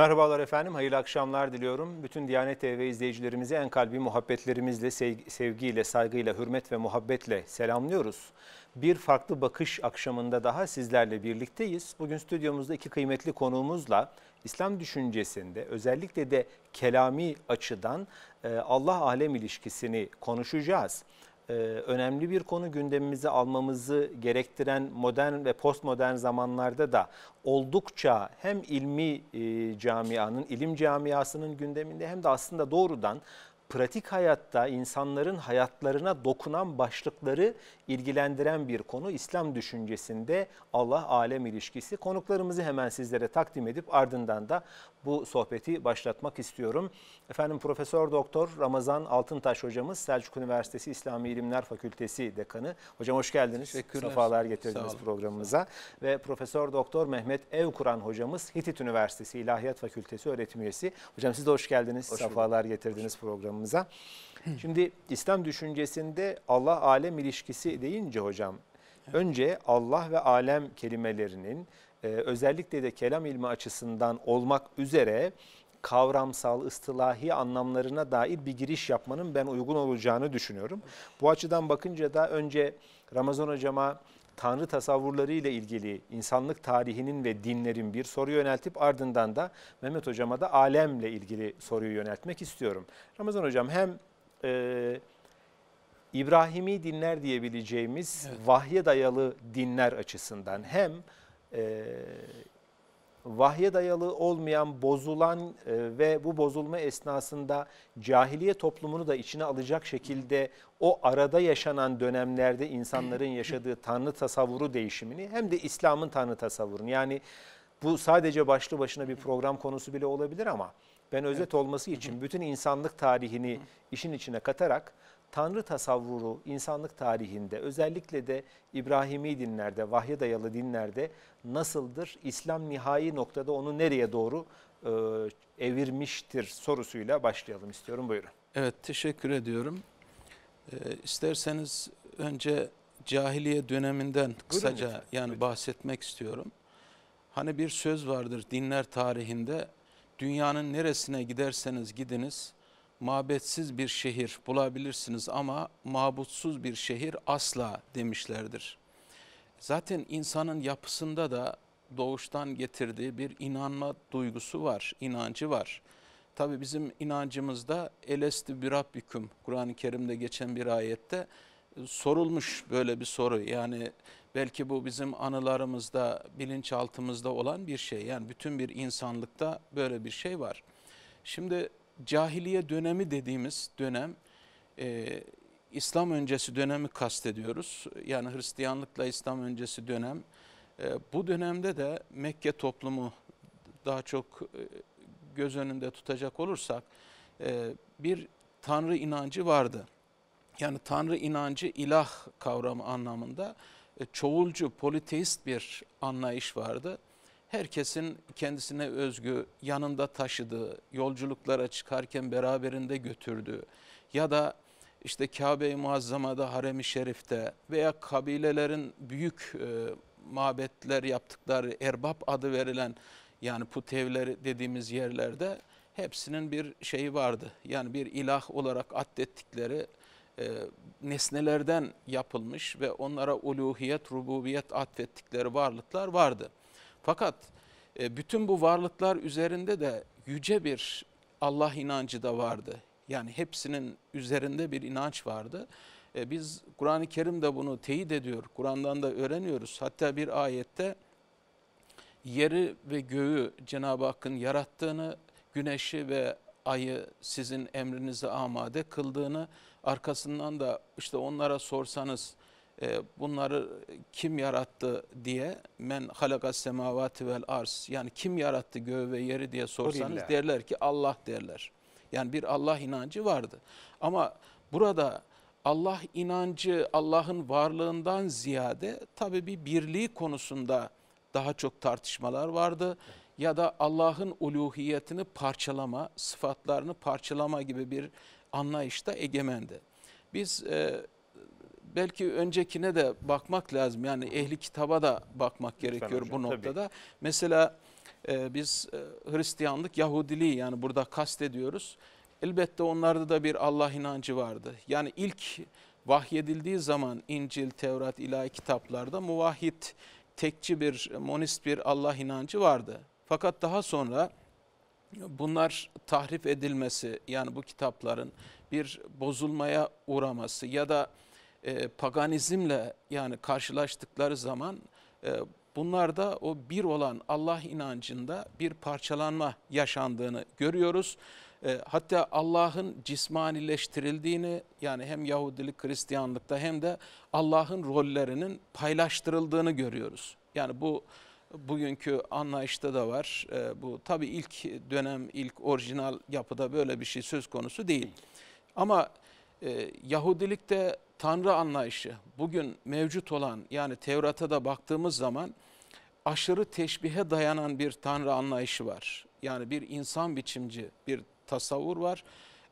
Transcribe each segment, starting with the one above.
Merhabalar efendim, hayırlı akşamlar diliyorum. Bütün Diyanet TV izleyicilerimizi en kalbi muhabbetlerimizle, sevgiyle, saygıyla, hürmet ve muhabbetle selamlıyoruz. Bir farklı bakış akşamında daha sizlerle birlikteyiz. Bugün stüdyomuzda iki kıymetli konuğumuzla İslam düşüncesinde özellikle de kelami açıdan e, Allah-alem ilişkisini konuşacağız. E, önemli bir konu gündemimize almamızı gerektiren modern ve postmodern zamanlarda da oldukça hem ilmi e, camianın, ilim camiasının gündeminde hem de aslında doğrudan pratik hayatta insanların hayatlarına dokunan başlıkları ilgilendiren bir konu. İslam düşüncesinde Allah-alem ilişkisi. Konuklarımızı hemen sizlere takdim edip ardından da bu sohbeti başlatmak istiyorum. Efendim Profesör Doktor Ramazan Altıntaş hocamız Selçuk Üniversitesi İslami İlimler Fakültesi Dekanı. Hocam hoş geldiniz. Teşekkürler. Sefalar getirdiniz programımıza. Ve Profesör Doktor Mehmet Evkuran hocamız Hitit Üniversitesi İlahiyat Fakültesi öğretim üyesi. Hocam siz de hoş geldiniz. Sefalar getirdiniz programımıza programımıza. Şimdi İslam düşüncesinde Allah-alem ilişkisi deyince hocam, önce Allah ve alem kelimelerinin e, özellikle de kelam ilmi açısından olmak üzere kavramsal, ıstilahi anlamlarına dair bir giriş yapmanın ben uygun olacağını düşünüyorum. Bu açıdan bakınca da önce Ramazan hocama tanrı tasavvurları ile ilgili insanlık tarihinin ve dinlerin bir soru yöneltip ardından da Mehmet hocama da alemle ilgili soruyu yöneltmek istiyorum. Ramazan hocam hem e, İbrahimi dinler diyebileceğimiz evet. vahye dayalı dinler açısından hem e, vahye dayalı olmayan, bozulan e, ve bu bozulma esnasında cahiliye toplumunu da içine alacak şekilde o arada yaşanan dönemlerde insanların yaşadığı tanrı tasavvuru değişimini hem de İslam'ın tanrı tasavvurunu yani bu sadece başlı başına bir program konusu bile olabilir ama ben özet olması için bütün insanlık tarihini işin içine katarak Tanrı tasavvuru insanlık tarihinde özellikle de İbrahimi dinlerde, vahye dayalı dinlerde nasıldır? İslam nihai noktada onu nereye doğru e, evirmiştir sorusuyla başlayalım istiyorum. Buyurun. Evet teşekkür ediyorum. Ee, isterseniz önce cahiliye döneminden kısaca Buyurun, yani Buyurun. bahsetmek istiyorum. Hani bir söz vardır dinler tarihinde. Dünyanın neresine giderseniz gidiniz mabetsiz bir şehir bulabilirsiniz ama mabutsuz bir şehir asla demişlerdir. Zaten insanın yapısında da doğuştan getirdiği bir inanma duygusu var, inancı var. Tabi bizim inancımızda elesti bir Rabbiküm Kur'an-ı Kerim'de geçen bir ayette e, sorulmuş böyle bir soru. Yani belki bu bizim anılarımızda, bilinçaltımızda olan bir şey. Yani bütün bir insanlıkta böyle bir şey var. Şimdi cahiliye dönemi dediğimiz dönem e, İslam öncesi dönemi kastediyoruz. Yani Hristiyanlıkla İslam öncesi dönem. E, bu dönemde de Mekke toplumu daha çok e, göz önünde tutacak olursak e, bir tanrı inancı vardı. Yani tanrı inancı ilah kavramı anlamında e, çoğulcu, politeist bir anlayış vardı herkesin kendisine özgü yanında taşıdığı, yolculuklara çıkarken beraberinde götürdüğü ya da işte Kabe-i Muazzama'da, Harem-i Şerif'te veya kabilelerin büyük e, mabetler yaptıkları erbab adı verilen yani putevleri dediğimiz yerlerde hepsinin bir şeyi vardı. Yani bir ilah olarak addettikleri e, nesnelerden yapılmış ve onlara uluhiyet, rububiyet atfettikleri varlıklar vardı. Fakat e, bütün bu varlıklar üzerinde de yüce bir Allah inancı da vardı. Yani hepsinin üzerinde bir inanç vardı. E, biz Kur'an-ı Kerim de bunu teyit ediyor. Kur'an'dan da öğreniyoruz. Hatta bir ayette yeri ve göğü Cenab-ı Hakk'ın yarattığını, güneşi ve ayı sizin emrinize amade kıldığını, arkasından da işte onlara sorsanız e, bunları kim yarattı diye men halakas semavati vel arz yani kim yarattı göğü ve yeri diye sorsanız derler ki Allah derler. Yani bir Allah inancı vardı. Ama burada Allah inancı Allah'ın varlığından ziyade tabii bir birliği konusunda daha çok tartışmalar vardı. Ya da Allah'ın uluhiyetini parçalama, sıfatlarını parçalama gibi bir anlayışta egemendi. Biz e, belki öncekine de bakmak lazım. Yani ehli kitaba da bakmak gerekiyor hocam, bu noktada. Tabii. Mesela e, biz e, Hristiyanlık, Yahudiliği yani burada kastediyoruz. Elbette onlarda da bir Allah inancı vardı. Yani ilk vahyedildiği zaman İncil, Tevrat, ilahi kitaplarda muvahhid, tekçi bir, monist bir Allah inancı vardı. Fakat daha sonra bunlar tahrif edilmesi yani bu kitapların bir bozulmaya uğraması ya da e, paganizmle yani karşılaştıkları zaman e, da o bir olan Allah inancında bir parçalanma yaşandığını görüyoruz. E, hatta Allah'ın cismanileştirildiğini yani hem Yahudilik Hristiyanlıkta hem de Allah'ın rollerinin paylaştırıldığını görüyoruz. Yani bu bugünkü anlayışta da var. E, bu tabi ilk dönem, ilk orijinal yapıda böyle bir şey söz konusu değil. Ama e, Yahudilikte Tanrı anlayışı bugün mevcut olan yani Tevrat'a da baktığımız zaman aşırı teşbihe dayanan bir Tanrı anlayışı var. Yani bir insan biçimci bir tasavvur var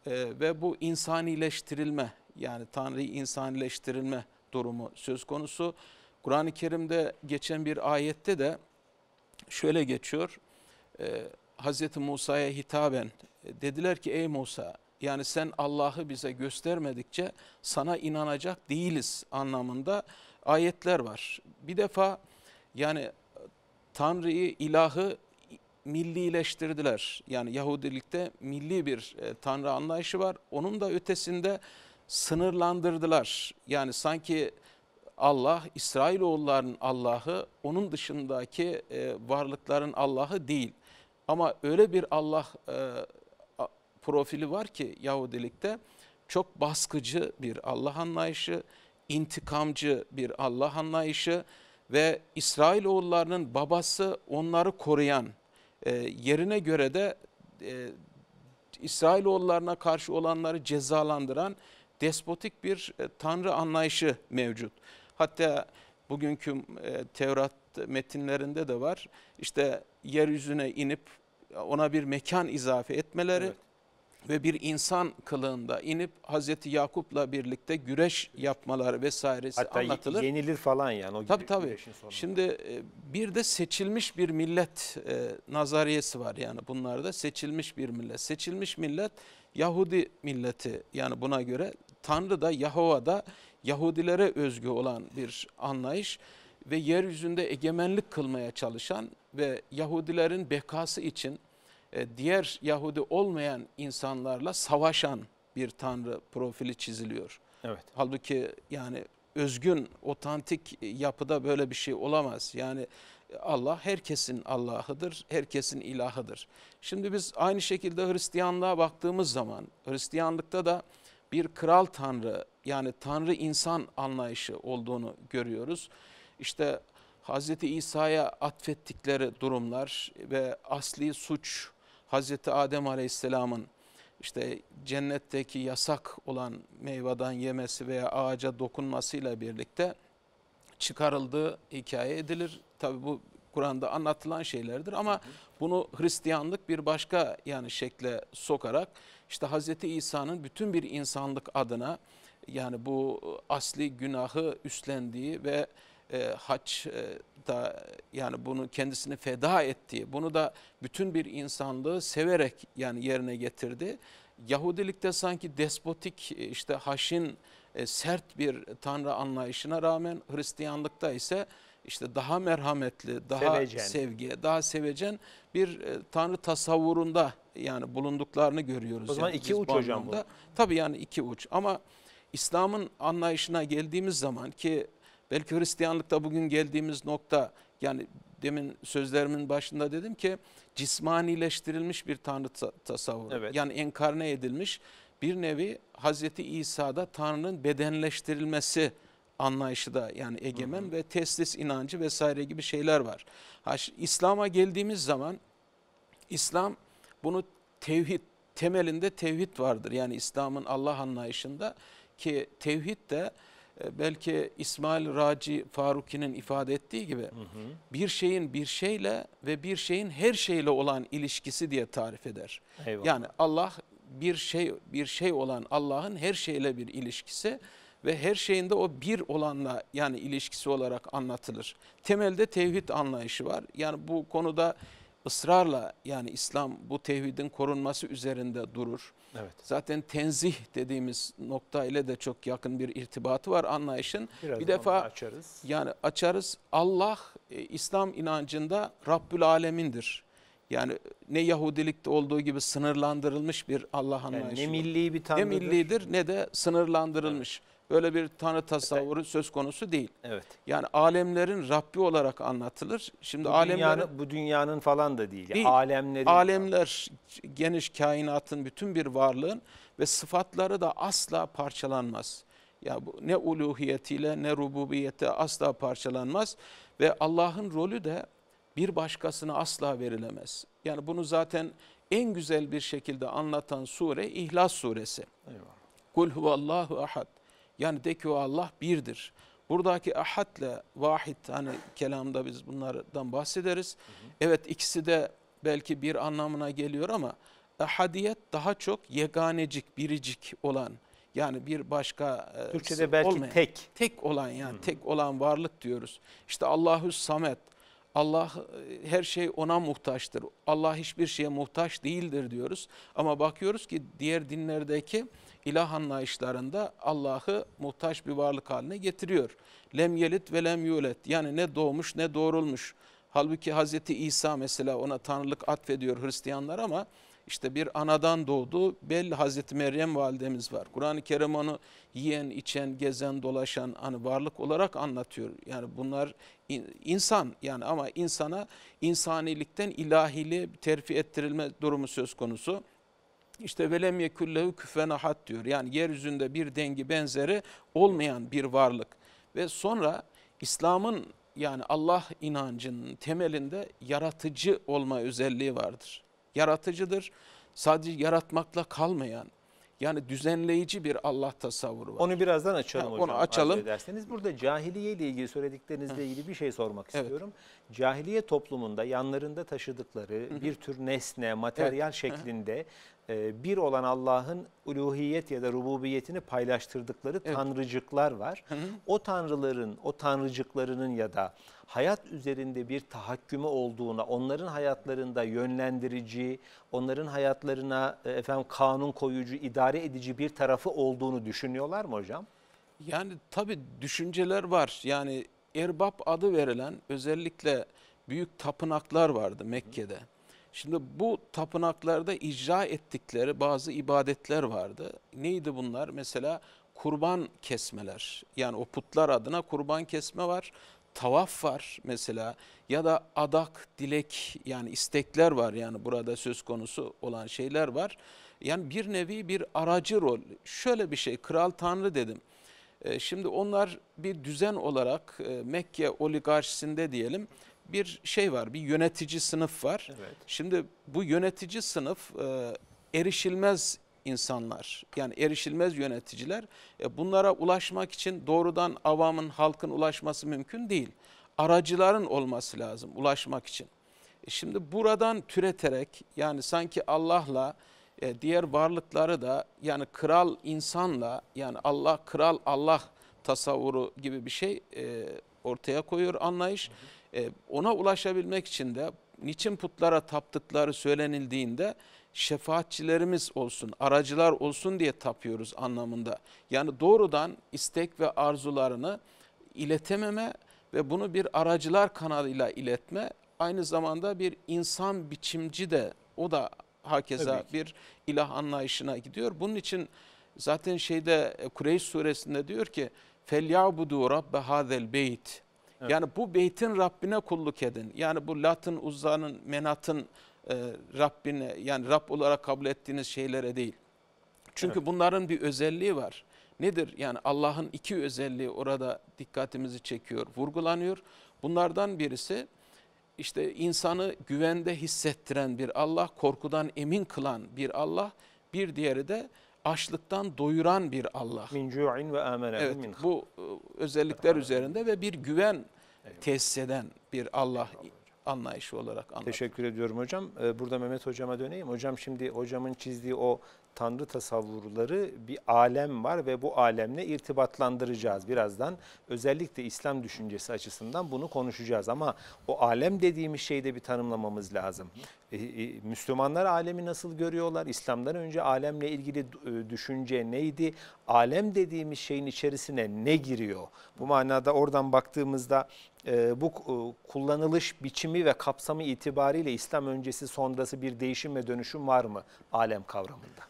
ee, ve bu insanileştirilme yani Tanrı'yı insanileştirilme durumu söz konusu. Kur'an-ı Kerim'de geçen bir ayette de şöyle geçiyor. Ee, Hz. Musa'ya hitaben e, dediler ki ey Musa yani sen Allah'ı bize göstermedikçe sana inanacak değiliz anlamında ayetler var. Bir defa yani Tanrı'yı, ilahı millileştirdiler. Yani Yahudilikte milli bir e, Tanrı anlayışı var. Onun da ötesinde sınırlandırdılar. Yani sanki Allah, İsrailoğulların Allah'ı, onun dışındaki e, varlıkların Allah'ı değil. Ama öyle bir Allah e, profili var ki Yahudilikte çok baskıcı bir Allah anlayışı, intikamcı bir Allah anlayışı ve İsrail İsrailoğullarının babası onları koruyan, e, yerine göre de e, İsrail İsrailoğullarına karşı olanları cezalandıran despotik bir e, tanrı anlayışı mevcut. Hatta bugünkü Tevrat metinlerinde de var. İşte yeryüzüne inip ona bir mekan izafe etmeleri, evet ve bir insan kılığında inip Hazreti Yakup'la birlikte güreş yapmalar vesairesi Hatta anlatılır. yenilir falan yani o tabii, tabii. Şimdi e, bir de seçilmiş bir millet e, nazariyesi var yani bunlarda seçilmiş bir millet. Seçilmiş millet Yahudi milleti yani buna göre Tanrı da Yahova da Yahudilere özgü olan bir anlayış ve yeryüzünde egemenlik kılmaya çalışan ve Yahudilerin bekası için e, diğer Yahudi olmayan insanlarla savaşan bir tanrı profili çiziliyor. Evet. Halbuki yani özgün, otantik yapıda böyle bir şey olamaz. Yani Allah herkesin Allah'ıdır, herkesin ilahıdır. Şimdi biz aynı şekilde Hristiyanlığa baktığımız zaman Hristiyanlıkta da bir kral tanrı yani tanrı insan anlayışı olduğunu görüyoruz. İşte Hz. İsa'ya atfettikleri durumlar ve asli suç Hazreti Adem Aleyhisselam'ın işte cennetteki yasak olan meyveden yemesi veya ağaca dokunmasıyla birlikte çıkarıldığı hikaye edilir. Tabi bu Kur'an'da anlatılan şeylerdir ama bunu Hristiyanlık bir başka yani şekle sokarak işte Hazreti İsa'nın bütün bir insanlık adına yani bu asli günahı üstlendiği ve e, haç e, da yani bunu kendisini feda ettiği, bunu da bütün bir insanlığı severek yani yerine getirdi. Yahudilikte sanki despotik e, işte haşin e, sert bir tanrı anlayışına rağmen Hristiyanlıkta ise işte daha merhametli, daha sevecen. sevgiye, daha sevecen bir e, tanrı tasavvurunda yani bulunduklarını görüyoruz. O zaman yani iki uç hocam bu. Tabii yani iki uç ama İslam'ın anlayışına geldiğimiz zaman ki Belki Hristiyanlıkta bugün geldiğimiz nokta yani demin sözlerimin başında dedim ki cismanileştirilmiş bir tanrı tasavvuru. Evet. Yani enkarne edilmiş bir nevi Hazreti İsa'da Tanrı'nın bedenleştirilmesi anlayışı da yani egemen hı hı. ve teslis inancı vesaire gibi şeyler var. İslam'a geldiğimiz zaman İslam bunu tevhid temelinde tevhid vardır. Yani İslam'ın Allah anlayışında ki tevhid de e, belki İsmail Raci Faruki'nin ifade ettiği gibi hı hı. bir şeyin bir şeyle ve bir şeyin her şeyle olan ilişkisi diye tarif eder. Eyvallah. Yani Allah bir şey bir şey olan Allah'ın her şeyle bir ilişkisi ve her şeyinde o bir olanla yani ilişkisi olarak anlatılır. Temelde tevhid anlayışı var. Yani bu konuda ısrarla yani İslam bu tevhidin korunması üzerinde durur. Evet. Zaten tenzih dediğimiz nokta ile de çok yakın bir irtibatı var anlayışın. Biraz bir defa açarız. Yani açarız. Allah e, İslam inancında Rabbül Alemin'dir. Yani ne Yahudilikte olduğu gibi sınırlandırılmış bir Allah anlayışı. Yani ne milli bir tanrıdır. Ne millidir ne de sınırlandırılmış. Böyle bir tanrı tasavvuru söz konusu değil. Evet. Yani alemlerin Rabbi olarak anlatılır. Şimdi bu alemlerin dünyanın, bu dünyanın falan da değil. değil. Alemlerin alemler yani. geniş kainatın bütün bir varlığın ve sıfatları da asla parçalanmaz. Ya bu ne uluhiyetiyle ne rububiyete asla parçalanmaz ve Allah'ın rolü de bir başkasına asla verilemez. Yani bunu zaten en güzel bir şekilde anlatan sure İhlas suresi. Eyvallah. Kul huvallahu ahad. Yani de ki o Allah birdir. Buradaki ahadle vahid hani kelamda biz bunlardan bahsederiz. Evet ikisi de belki bir anlamına geliyor ama ahadiyet daha çok yeganecik, biricik olan yani bir başka e, Türkçe'de belki olmayan, tek. Tek olan yani hı hı. tek olan varlık diyoruz. İşte Allahü Samet. Allah e, her şey ona muhtaçtır. Allah hiçbir şeye muhtaç değildir diyoruz. Ama bakıyoruz ki diğer dinlerdeki ilah anlayışlarında Allah'ı muhtaç bir varlık haline getiriyor. Lem yelit ve lem yulet yani ne doğmuş ne doğrulmuş. Halbuki Hazreti İsa mesela ona tanrılık atfediyor Hristiyanlar ama işte bir anadan doğdu. Belli Hazreti Meryem validemiz var. Kur'an-ı Kerim onu yiyen, içen, gezen, dolaşan hani varlık olarak anlatıyor. Yani bunlar insan yani ama insana insanilikten ilahili terfi ettirilme durumu söz konusu. İşte velem yekullehu küfen ahad diyor. Yani yeryüzünde bir dengi benzeri olmayan bir varlık. Ve sonra İslam'ın yani Allah inancının temelinde yaratıcı olma özelliği vardır. Yaratıcıdır. Sadece yaratmakla kalmayan, yani düzenleyici bir Allah tasavvuru var. Onu birazdan açalım ha, hocam. Onu açalım. Ederseniz burada cahiliye ile ilgili söylediklerinizle ilgili bir şey sormak evet. istiyorum. Cahiliye toplumunda yanlarında taşıdıkları bir tür nesne, materyal evet. şeklinde e, bir olan Allah'ın uluhiyet ya da rububiyetini paylaştırdıkları evet. tanrıcıklar var. O tanrıların, o tanrıcıklarının ya da hayat üzerinde bir tahakkümü olduğuna, onların hayatlarında yönlendirici, onların hayatlarına e, efendim kanun koyucu, idare edici bir tarafı olduğunu düşünüyorlar mı hocam? Yani tabii düşünceler var. Yani erbab adı verilen özellikle büyük tapınaklar vardı Mekke'de. Hı Şimdi bu tapınaklarda icra ettikleri bazı ibadetler vardı. Neydi bunlar? Mesela kurban kesmeler. Yani o putlar adına kurban kesme var. Tavaf var mesela ya da adak, dilek yani istekler var yani burada söz konusu olan şeyler var. Yani bir nevi bir aracı rol. Şöyle bir şey kral tanrı dedim. Ee, şimdi onlar bir düzen olarak e, Mekke oligarşisinde diyelim bir şey var, bir yönetici sınıf var. Evet. Şimdi bu yönetici sınıf e, erişilmez insanlar yani erişilmez yöneticiler e, bunlara ulaşmak için doğrudan avamın halkın ulaşması mümkün değil. Aracıların olması lazım ulaşmak için. E, şimdi buradan türeterek yani sanki Allah'la e, diğer varlıkları da yani kral insanla yani Allah kral Allah tasavvuru gibi bir şey e, ortaya koyuyor anlayış. Hı hı. Ee, ona ulaşabilmek için de niçin putlara taptıkları söylenildiğinde şefaatçilerimiz olsun, aracılar olsun diye tapıyoruz anlamında. Yani doğrudan istek ve arzularını iletememe ve bunu bir aracılar kanalıyla iletme aynı zamanda bir insan biçimci de o da hakeza bir ilah anlayışına gidiyor. Bunun için zaten şeyde e, Kureyş suresinde diyor ki فَلْيَعْبُدُوا رَبَّ هَذَا الْبَيْتِ yani bu beytin Rabbine kulluk edin. Yani bu Lat'ın, uzanın, Menat'ın e, Rabbine yani Rab olarak kabul ettiğiniz şeylere değil. Çünkü evet. bunların bir özelliği var. Nedir? Yani Allah'ın iki özelliği orada dikkatimizi çekiyor, vurgulanıyor. Bunlardan birisi işte insanı güvende hissettiren bir Allah, korkudan emin kılan bir Allah. Bir diğeri de açlıktan doyuran bir Allah. Min cu'in ve amenehu evet, min Bu e, özellikler üzerinde ve bir güven Eyvallah. tesis eden bir Allah anlayışı olarak anladım. Teşekkür ediyorum hocam. E, burada Mehmet hocama döneyim. Hocam şimdi hocamın çizdiği o tanrı tasavvurları bir alem var ve bu alemle irtibatlandıracağız birazdan. Özellikle İslam düşüncesi açısından bunu konuşacağız ama o alem dediğimiz şeyi de bir tanımlamamız lazım. E, e, Müslümanlar alemi nasıl görüyorlar? İslam'dan önce alemle ilgili e, düşünce neydi? Alem dediğimiz şeyin içerisine ne giriyor? Bu manada oradan baktığımızda bu kullanılış biçimi ve kapsamı itibariyle İslam öncesi sonrası bir değişim ve dönüşüm var mı alem kavramında?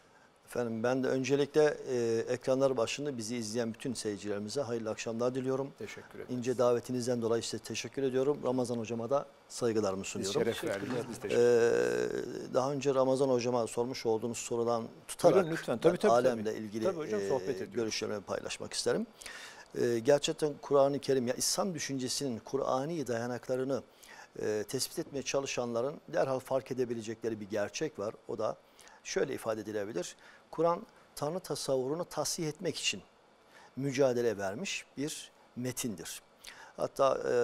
Efendim ben de öncelikle e, ekranlar başında bizi izleyen bütün seyircilerimize hayırlı akşamlar diliyorum. Teşekkür ederim. İnce davetinizden dolayı size teşekkür ediyorum. Ramazan hocama da saygılarımı sunuyorum. Biz şeref verdiniz. Biz teşekkür ee, ederiz. Ee, daha önce Ramazan hocama sormuş olduğunuz sorudan tutarak Buyurun, lütfen. Tabii, tabii, alemle tabii. ilgili tabii hocam, e, görüşlerimi paylaşmak isterim. Ee, gerçekten Kur'an-ı Kerim ya İslam düşüncesinin Kur'ani dayanaklarını e, tespit etmeye çalışanların derhal fark edebilecekleri bir gerçek var. O da şöyle ifade edilebilir Kur'an Tanrı tasavvurunu tasih etmek için mücadele vermiş bir metindir. Hatta e,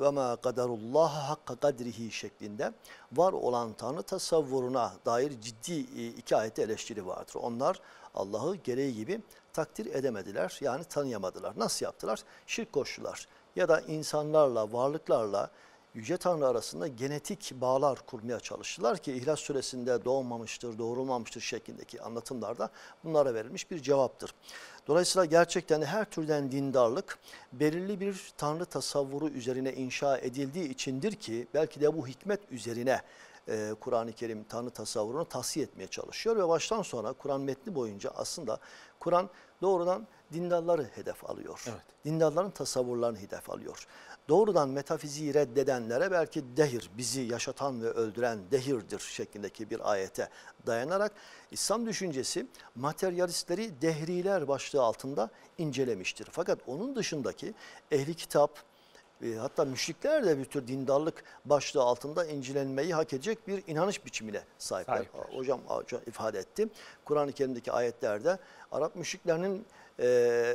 ve ma kadarullah hakka kadrihi şeklinde var olan Tanrı tasavvuruna dair ciddi e, iki ayette eleştiri vardır. Onlar Allah'ı gereği gibi takdir edemediler yani tanıyamadılar. Nasıl yaptılar? Şirk koştular ya da insanlarla, varlıklarla Yüce Tanrı arasında genetik bağlar kurmaya çalıştılar ki İhlas Suresi'nde doğmamıştır, doğurulmamıştır şeklindeki anlatımlarda bunlara verilmiş bir cevaptır. Dolayısıyla gerçekten her türden dindarlık belirli bir Tanrı tasavvuru üzerine inşa edildiği içindir ki belki de bu hikmet üzerine e, Kur'an-ı Kerim Tanrı tasavvurunu tahsiye etmeye çalışıyor ve baştan sonra Kur'an metni boyunca aslında Kur'an doğrudan dindarları hedef alıyor. Evet. Dindarların tasavvurlarını hedef alıyor doğrudan metafiziği reddedenlere belki dehir bizi yaşatan ve öldüren dehirdir şeklindeki bir ayete dayanarak İslam düşüncesi materyalistleri dehriler başlığı altında incelemiştir. Fakat onun dışındaki ehli kitap, e, hatta müşrikler de bir tür dindarlık başlığı altında incelenmeyi hak edecek bir inanış biçimine sahipler. sahipler. Hocam, hocam ifade etti. Kur'an-ı Kerim'deki ayetlerde Arap müşriklerinin e,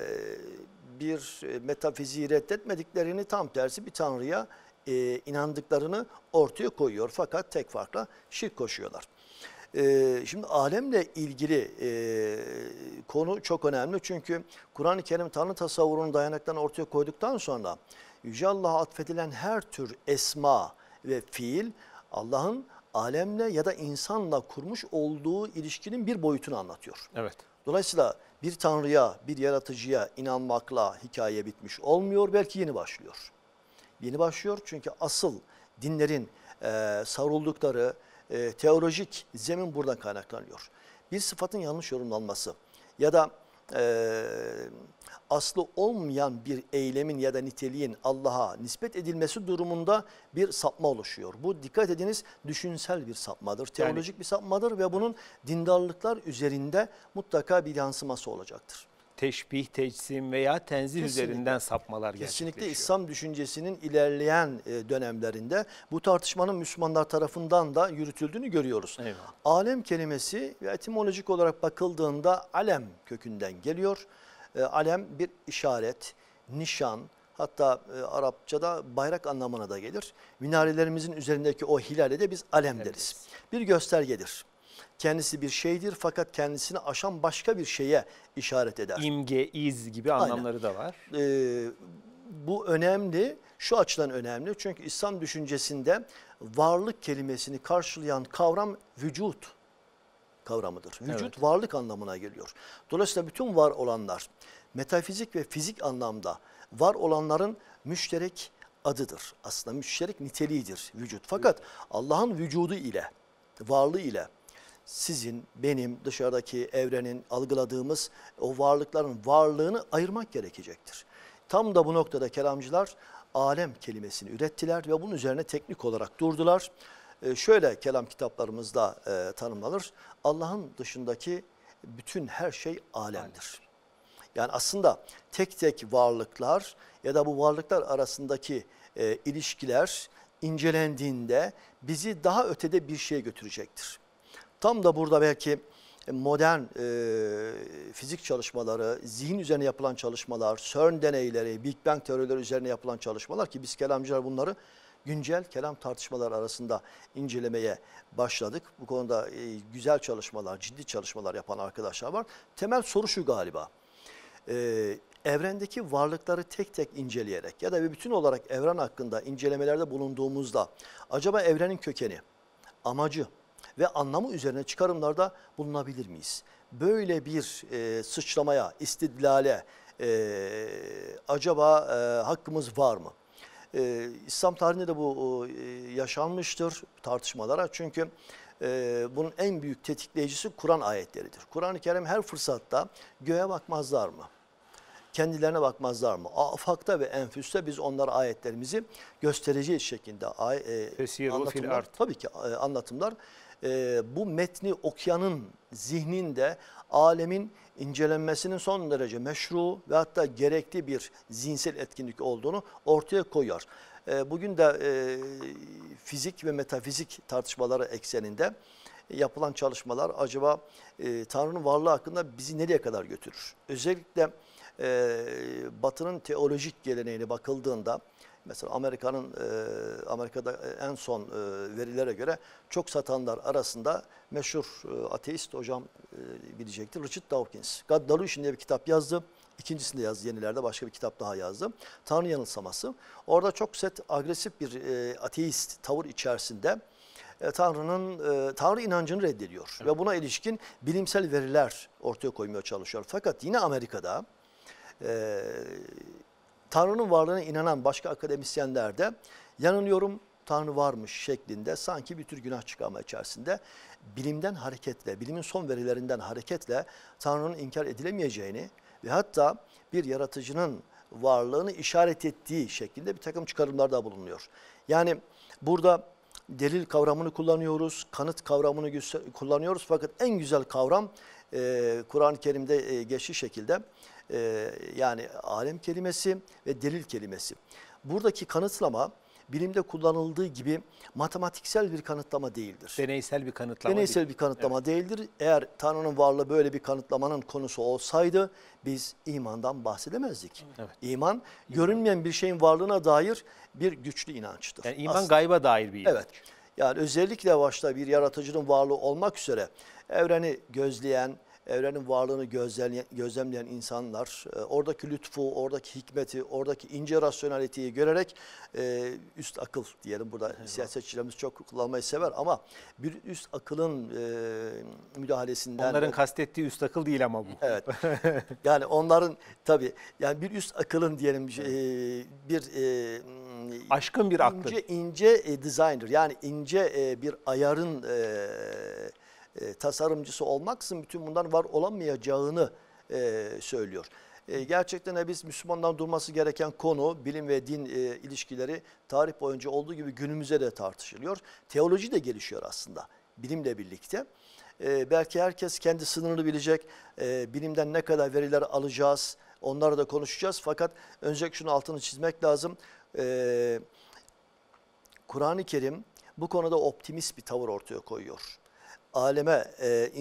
bir metafiziği reddetmediklerini tam tersi bir tanrıya e, inandıklarını ortaya koyuyor. Fakat tek farkla şirk koşuyorlar. Ee, şimdi alemle ilgili e, konu çok önemli. Çünkü Kur'an-ı Kerim Tanrı tasavvurunu dayanaktan ortaya koyduktan sonra Yüce Allah'a atfedilen her tür esma ve fiil Allah'ın alemle ya da insanla kurmuş olduğu ilişkinin bir boyutunu anlatıyor. Evet. Dolayısıyla bir tanrıya, bir yaratıcıya inanmakla hikaye bitmiş olmuyor. Belki yeni başlıyor. Yeni başlıyor çünkü asıl dinlerin e, saruldukları e, teolojik zemin buradan kaynaklanıyor. Bir sıfatın yanlış yorumlanması ya da e, aslı olmayan bir eylemin ya da niteliğin Allah'a nispet edilmesi durumunda bir sapma oluşuyor. Bu dikkat ediniz düşünsel bir sapmadır, teolojik yani, bir sapmadır ve bunun dindarlıklar üzerinde mutlaka bir yansıması olacaktır teşbih, tecsim veya tenzih Kesinlikle. üzerinden sapmalar gerçekleşiyor. Kesinlikle İslam düşüncesinin ilerleyen e, dönemlerinde bu tartışmanın Müslümanlar tarafından da yürütüldüğünü görüyoruz. Eyvallah. Alem kelimesi etimolojik olarak bakıldığında alem kökünden geliyor. E, alem bir işaret, nişan, Hatta e, Arapçada bayrak anlamına da gelir. Minarelerimizin üzerindeki o hilale de biz alem deriz. Bir göstergedir. Kendisi bir şeydir fakat kendisini aşan başka bir şeye işaret eder. İmge, iz gibi anlamları Aynen. da var. Ee, bu önemli, şu açıdan önemli. Çünkü İslam düşüncesinde varlık kelimesini karşılayan kavram vücut kavramıdır. Vücut evet. varlık anlamına geliyor. Dolayısıyla bütün var olanlar metafizik ve fizik anlamda var olanların müşterek adıdır. Aslında müşterek niteliğidir vücut. Fakat Allah'ın vücudu ile, varlığı ile sizin, benim, dışarıdaki evrenin algıladığımız o varlıkların varlığını ayırmak gerekecektir. Tam da bu noktada kelamcılar alem kelimesini ürettiler ve bunun üzerine teknik olarak durdular. Ee, şöyle kelam kitaplarımızda e, tanımlanır. Allah'ın dışındaki bütün her şey alemdir. Yani aslında tek tek varlıklar ya da bu varlıklar arasındaki e, ilişkiler incelendiğinde bizi daha ötede bir şeye götürecektir. Tam da burada belki e, modern e, fizik çalışmaları, zihin üzerine yapılan çalışmalar, CERN deneyleri, Big Bang teorileri üzerine yapılan çalışmalar ki biz kelamcılar bunları güncel kelam tartışmaları arasında incelemeye başladık. Bu konuda e, güzel çalışmalar, ciddi çalışmalar yapan arkadaşlar var. Temel soru şu galiba. E, evrendeki varlıkları tek tek inceleyerek ya da bir bütün olarak evren hakkında incelemelerde bulunduğumuzda acaba evrenin kökeni, amacı, ve anlamı üzerine çıkarımlarda bulunabilir miyiz? Böyle bir e, sıçramaya, istidlale e, acaba e, hakkımız var mı? E, İslam tarihinde de bu e, yaşanmıştır tartışmalara çünkü e, bunun en büyük tetikleyicisi Kur'an ayetleridir. Kur'an-ı Kerim her fırsatta göğe bakmazlar mı? kendilerine bakmazlar mı? Afakta ve enfüste biz onlara ayetlerimizi göstereceğiz şekilde, e, anlatımlar, tabii ki e, anlatımlar e, bu metni okuyanın zihninde alemin incelenmesinin son derece meşru ve hatta gerekli bir zihinsel etkinlik olduğunu ortaya koyuyor. E, bugün de e, fizik ve metafizik tartışmaları ekseninde yapılan çalışmalar acaba e, Tanrı'nın varlığı hakkında bizi nereye kadar götürür? Özellikle e, Batı'nın teolojik geleneğine bakıldığında Mesela Amerika'nın e, Amerika'da e, en son e, verilere göre çok satanlar arasında meşhur ateist hocam bilecektir Richard Dawkins. God Delusion diye bir kitap yazdı. İkincisini de yazdı yenilerde başka bir kitap daha yazdı. Tanrı yanılsaması. Orada çok set agresif bir ateist tavır içerisinde Tanrı'nın Tanrı inancını reddediyor evet. ve buna ilişkin bilimsel veriler ortaya koymaya çalışıyor. Fakat yine Amerika'da Tanrı'nın varlığına inanan başka akademisyenler de yanılıyorum Tanrı varmış şeklinde sanki bir tür günah çıkarma içerisinde bilimden hareketle, bilimin son verilerinden hareketle Tanrı'nın inkar edilemeyeceğini ve hatta bir yaratıcının varlığını işaret ettiği şeklinde bir takım çıkarımlarda bulunuyor. Yani burada delil kavramını kullanıyoruz, kanıt kavramını kullanıyoruz fakat en güzel kavram e, Kur'an-ı Kerim'de e, geçtiği şekilde e, yani alem kelimesi ve delil kelimesi. Buradaki kanıtlama bilimde kullanıldığı gibi matematiksel bir kanıtlama değildir. Deneysel bir kanıtlama Deneysel bir kanıtlama evet. değildir. Eğer Tanrı'nın varlığı böyle bir kanıtlamanın konusu olsaydı biz imandan bahsedemezdik. Evet. İman görünmeyen bir şeyin varlığına dair bir güçlü inançtır. Yani iman Aslında. gayba dair bir inanç. Evet. Yani özellikle başta bir yaratıcının varlığı olmak üzere evreni gözleyen, evrenin varlığını gözlemleyen, gözlemleyen insanlar e, oradaki lütfu, oradaki hikmeti, oradaki ince rasyonaliteyi görerek e, üst akıl diyelim burada Eyvallah. siyasetçilerimiz çok kullanmayı sever ama bir üst akılın e, müdahalesinden. Onların kastettiği üst akıl değil ama bu. Evet yani onların tabii yani bir üst akılın diyelim e, bir e, aşkın bir aklı. İnce, ince e, designer yani ince e, bir ayarın e, e, tasarımcısı olmaksın bütün bundan var olamayacağını e, söylüyor. E, gerçekten de biz Müslümanların durması gereken konu bilim ve din e, ilişkileri tarih boyunca olduğu gibi günümüze de tartışılıyor. Teoloji de gelişiyor aslında bilimle birlikte. E, belki herkes kendi sınırını bilecek, e, bilimden ne kadar veriler alacağız onları da konuşacağız. Fakat öncelikle şunu altını çizmek lazım. E, Kur'an-ı Kerim bu konuda optimist bir tavır ortaya koyuyor aleme e,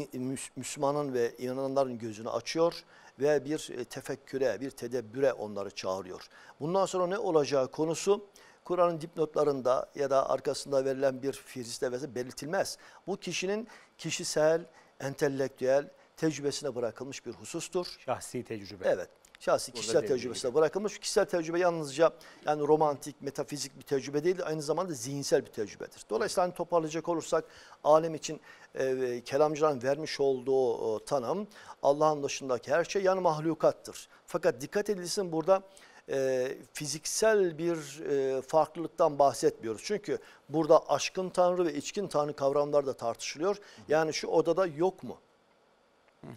Müslümanın ve inananların gözünü açıyor ve bir e, tefekküre, bir tedebbüre onları çağırıyor. Bundan sonra ne olacağı konusu Kur'an'ın dipnotlarında ya da arkasında verilen bir fihriste belirtilmez. Bu kişinin kişisel, entelektüel tecrübesine bırakılmış bir husustur. Şahsi tecrübe. Evet şahsi Burada kişisel tecrübesine bırakılmış. Şu kişisel tecrübe yalnızca yani romantik, metafizik bir tecrübe değil, aynı zamanda zihinsel bir tecrübedir. Dolayısıyla hani toparlayacak olursak alem için e, e kelamcıların vermiş olduğu e, tanım Allah'ın dışındaki her şey yani mahlukattır. Fakat dikkat edilsin burada e, fiziksel bir e, farklılıktan bahsetmiyoruz. Çünkü burada aşkın tanrı ve içkin tanrı kavramları da tartışılıyor. Yani şu odada yok mu?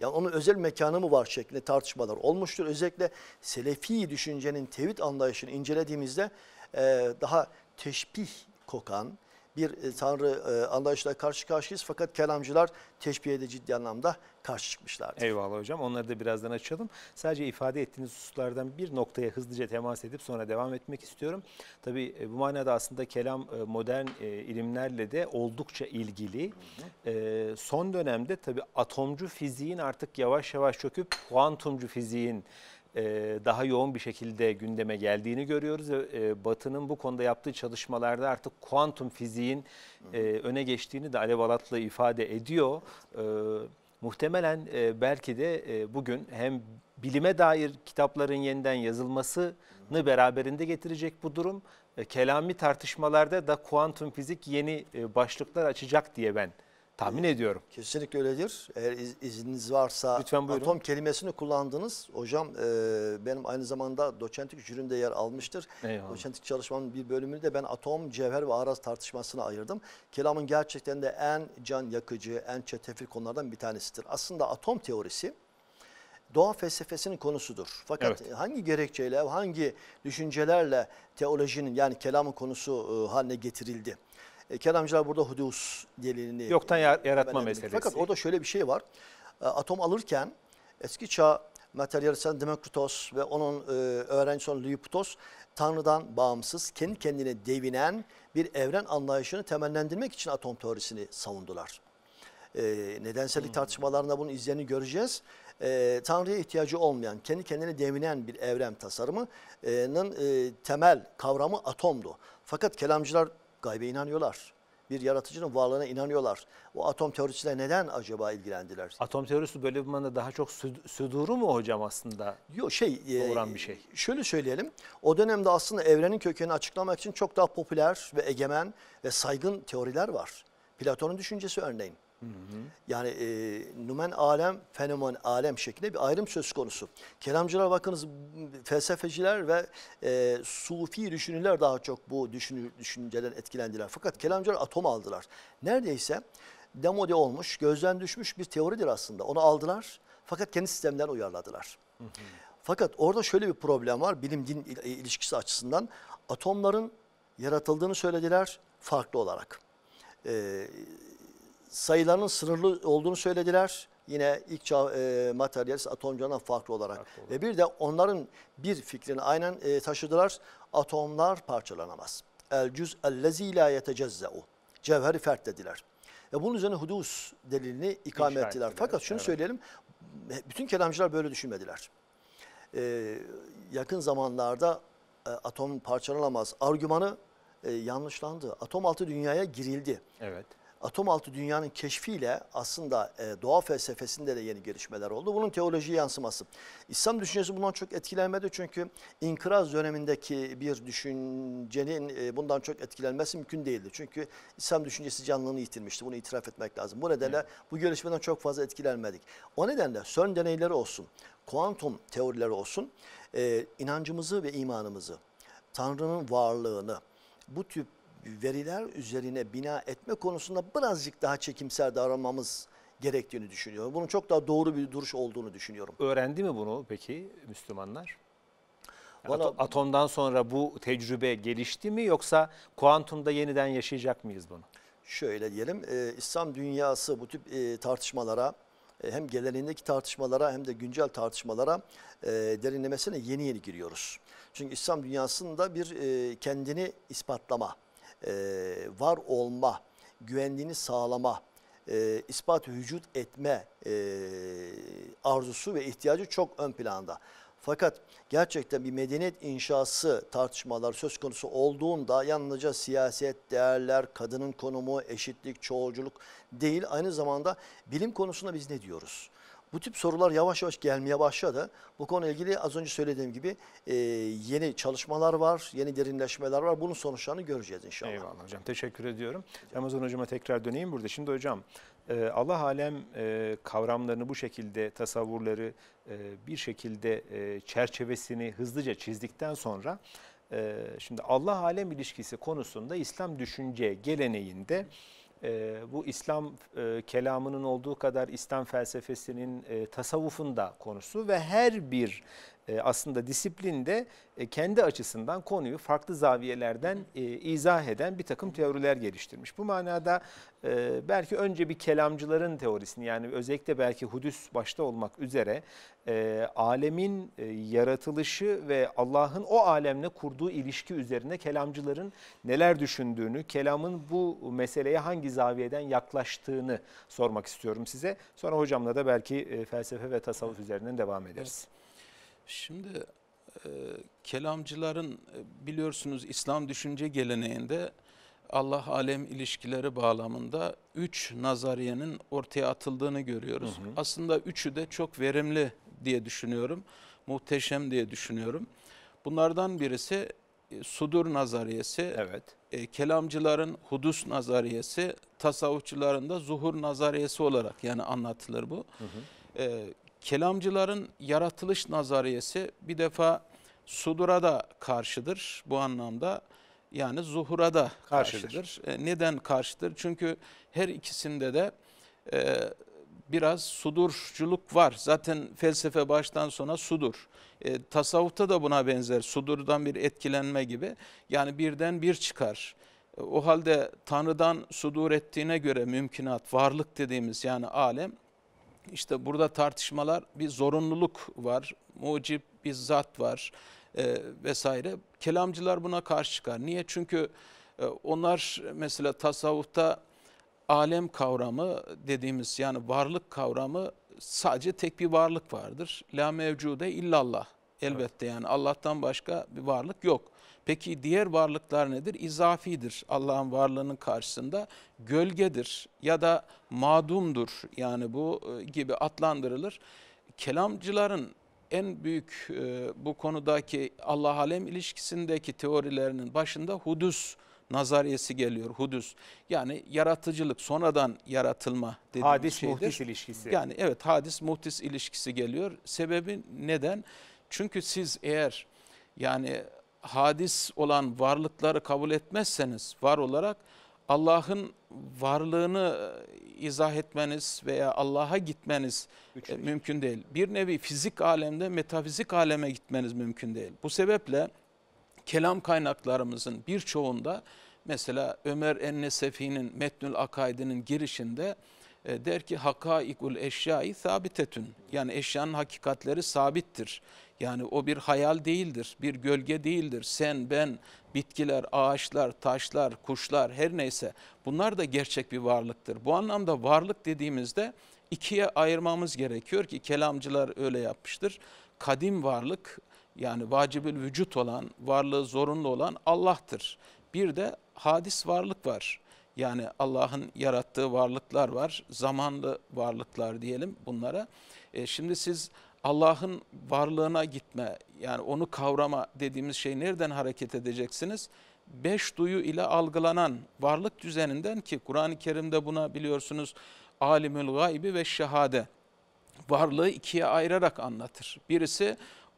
Yani onun özel mekanı mı var şeklinde tartışmalar olmuştur. Özellikle Selefi düşüncenin tevhid anlayışını incelediğimizde e, daha teşbih kokan, bir e, tanrı e, anlayışla karşı karşıyayız. Fakat kelamcılar teşbihe de ciddi anlamda karşı çıkmışlardır. Eyvallah hocam. Onları da birazdan açalım. Sadece ifade ettiğiniz hususlardan bir noktaya hızlıca temas edip sonra devam etmek istiyorum. Tabii e, bu manada aslında kelam modern ilimlerle de oldukça ilgili. Hı hı. Son dönemde tabii atomcu fiziğin artık yavaş yavaş çöküp kuantumcu fiziğin e, daha yoğun bir şekilde gündeme geldiğini görüyoruz. E, Batı'nın bu konuda yaptığı çalışmalarda artık kuantum fiziğin e, öne geçtiğini de Alev Alatlı ifade ediyor. Muhtemelen belki de bugün hem bilime dair kitapların yeniden yazılmasını beraberinde getirecek bu durum. Kelami tartışmalarda da kuantum fizik yeni başlıklar açacak diye ben tahmin ediyorum. Kesinlikle öyledir. Eğer iz, izniniz varsa Lütfen atom kelimesini kullandınız. Hocam e, benim aynı zamanda doçentlik jürinde yer almıştır. Eyvallah. Doçentlik çalışmamın bir bölümünü de ben atom, cevher ve araz tartışmasına ayırdım. Kelamın gerçekten de en can yakıcı, en çetefil konulardan bir tanesidir. Aslında atom teorisi doğa felsefesinin konusudur. Fakat evet. hangi gerekçeyle, hangi düşüncelerle teolojinin yani kelamın konusu e, haline getirildi? E, kelamcılar burada hudus delilini... Yoktan yaratma meselesi. Fakat orada şöyle bir şey var. E, atom alırken eski çağ materyalisten Demokritos ve onun e, öğrencisi olan Lüyputos Tanrı'dan bağımsız kendi kendine devinen bir evren anlayışını temellendirmek için atom teorisini savundular. E, nedensellik hmm. tartışmalarında bunun izlerini göreceğiz. E, Tanrı'ya ihtiyacı olmayan, kendi kendine devinen bir evren tasarımının e, temel kavramı atomdu. Fakat kelamcılar Gaybe inanıyorlar. Bir yaratıcının varlığına inanıyorlar. O atom teorisiyle neden acaba ilgilendiler? Atom teorisi böyle bir manada daha çok süduru mu hocam aslında? Yok şey. E, doğuran bir şey. Şöyle söyleyelim. O dönemde aslında evrenin kökenini açıklamak için çok daha popüler ve egemen ve saygın teoriler var. Platon'un düşüncesi örneğin. Yani e, numen alem, fenomen alem şeklinde bir ayrım söz konusu. Kelamcılar bakınız felsefeciler ve e, sufi düşünürler daha çok bu düşünü, düşünceden etkilendiler. Fakat kelamcılar atom aldılar. Neredeyse demode olmuş, gözden düşmüş bir teoridir aslında. Onu aldılar fakat kendi sistemden uyarladılar. Hı hı. Fakat orada şöyle bir problem var bilim din e, ilişkisi açısından. Atomların yaratıldığını söylediler farklı olarak. Ee, sayılarının sınırlı olduğunu söylediler. Yine ilk çağ e, materyalist atomculardan farklı olarak. Farklı olarak. Ve bir de onların bir fikrini aynen e, taşıdılar. Atomlar parçalanamaz. El cüz ellezî lâ yetecezzeu. Cevheri fert dediler. Ve bunun üzerine hudus delilini ikame İşaret ettiler. Fakat şunu evet. söyleyelim. Bütün kelamcılar böyle düşünmediler. Ee, yakın zamanlarda e, atom parçalanamaz argümanı e, yanlışlandı. Atom altı dünyaya girildi. Evet atom altı dünyanın keşfiyle aslında e, doğa felsefesinde de yeni gelişmeler oldu. Bunun teoloji yansıması. İslam düşüncesi bundan çok etkilenmedi çünkü inkıraz dönemindeki bir düşüncenin e, bundan çok etkilenmesi mümkün değildi. Çünkü İslam düşüncesi canlılığını yitirmişti. Bunu itiraf etmek lazım. Bu nedenle bu gelişmeden çok fazla etkilenmedik. O nedenle CERN deneyleri olsun, kuantum teorileri olsun e, inancımızı ve imanımızı, Tanrı'nın varlığını, bu tip veriler üzerine bina etme konusunda birazcık daha çekimsel davranmamız gerektiğini düşünüyorum. Bunun çok daha doğru bir duruş olduğunu düşünüyorum. Öğrendi mi bunu peki Müslümanlar? Bana, atomdan sonra bu tecrübe gelişti mi yoksa kuantumda yeniden yaşayacak mıyız bunu? Şöyle diyelim e, İslam dünyası bu tip e, tartışmalara e, hem gelenindeki tartışmalara hem de güncel tartışmalara e, derinlemesine yeni yeni giriyoruz. Çünkü İslam dünyasında bir e, kendini ispatlama e, var olma, güvenliğini sağlama, e, ispat vücut etme e, arzusu ve ihtiyacı çok ön planda. Fakat gerçekten bir medeniyet inşası tartışmalar söz konusu olduğunda yalnızca siyaset, değerler, kadının konumu, eşitlik, çoğulculuk değil. Aynı zamanda bilim konusunda biz ne diyoruz? Bu tip sorular yavaş yavaş gelmeye başladı. Bu konuyla ilgili az önce söylediğim gibi e, yeni çalışmalar var, yeni derinleşmeler var. Bunun sonuçlarını göreceğiz inşallah. Eyvallah hocam. Teşekkür ediyorum. Ramazan hocama tekrar döneyim burada. Şimdi hocam e, Allah alem e, kavramlarını bu şekilde tasavvurları e, bir şekilde e, çerçevesini hızlıca çizdikten sonra e, şimdi Allah alem ilişkisi konusunda İslam düşünce geleneğinde e, bu İslam e, kelamının olduğu kadar İslam felsefesinin, e, tasavvufun da konusu ve her bir e, aslında disiplinde e, kendi açısından konuyu farklı zaviyelerden e, izah eden bir takım teoriler geliştirmiş. Bu manada belki önce bir kelamcıların teorisini yani özellikle belki Hudüs başta olmak üzere alemin yaratılışı ve Allah'ın o alemle kurduğu ilişki üzerine kelamcıların neler düşündüğünü, kelamın bu meseleye hangi zaviyeden yaklaştığını sormak istiyorum size. Sonra hocamla da belki felsefe ve tasavvuf üzerinden devam ederiz. Evet. Şimdi e, kelamcıların e, biliyorsunuz İslam düşünce geleneğinde Allah alem ilişkileri bağlamında üç nazariyenin ortaya atıldığını görüyoruz. Hı hı. Aslında üçü de çok verimli diye düşünüyorum. Muhteşem diye düşünüyorum. Bunlardan birisi e, sudur nazariyesi, evet. e, kelamcıların hudus nazariyesi, tasavvufçuların da zuhur nazariyesi olarak yani anlatılır bu. Hı hı. E, Kelamcıların yaratılış nazariyesi bir defa sudura da karşıdır bu anlamda. Yani zuhura da karşıdır. karşıdır. E, neden karşıdır? Çünkü her ikisinde de e, biraz sudurculuk var. Zaten felsefe baştan sona sudur. E, tasavvufta da buna benzer. Sudurdan bir etkilenme gibi. Yani birden bir çıkar. E, o halde Tanrı'dan sudur ettiğine göre mümkünat, varlık dediğimiz yani alem işte burada tartışmalar bir zorunluluk var, mucip bir zat var e, vesaire. Kelamcılar buna karşı çıkar. Niye? Çünkü e, onlar mesela tasavvufta alem kavramı dediğimiz yani varlık kavramı sadece tek bir varlık vardır. La mevcude illallah elbette evet. yani Allah'tan başka bir varlık yok. Peki diğer varlıklar nedir? İzafidir Allah'ın varlığının karşısında gölgedir ya da madumdur yani bu e, gibi adlandırılır. Kelamcıların en büyük e, bu konudaki Allah alem ilişkisindeki teorilerinin başında hudus nazariyesi geliyor hudus. Yani yaratıcılık sonradan yaratılma dediğimiz hadis şeydir. muhtis ilişkisi. Yani evet hadis muhtis ilişkisi geliyor. Sebebi neden? Çünkü siz eğer yani hadis olan varlıkları kabul etmezseniz var olarak Allah'ın varlığını e, izah etmeniz veya Allah'a gitmeniz e, Üçüncü. mümkün değil. Bir nevi fizik alemde metafizik aleme gitmeniz mümkün değil. Bu sebeple kelam kaynaklarımızın birçoğunda mesela Ömer Ennesefi'nin Metnül Akaide'nin girişinde e, der ki hakaikul eşyai sabitetün. Yani eşyanın hakikatleri sabittir. Yani o bir hayal değildir, bir gölge değildir. Sen, ben, bitkiler, ağaçlar, taşlar, kuşlar her neyse bunlar da gerçek bir varlıktır. Bu anlamda varlık dediğimizde ikiye ayırmamız gerekiyor ki kelamcılar öyle yapmıştır. Kadim varlık yani vacibül vücut olan, varlığı zorunlu olan Allah'tır. Bir de hadis varlık var. Yani Allah'ın yarattığı varlıklar var, zamanlı varlıklar diyelim bunlara. E, şimdi siz Allah'ın varlığına gitme, yani onu kavrama dediğimiz şey nereden hareket edeceksiniz? Beş duyu ile algılanan varlık düzeninden ki Kur'an-ı Kerim'de buna biliyorsunuz alimül gaybi ve şehade varlığı ikiye ayırarak anlatır. Birisi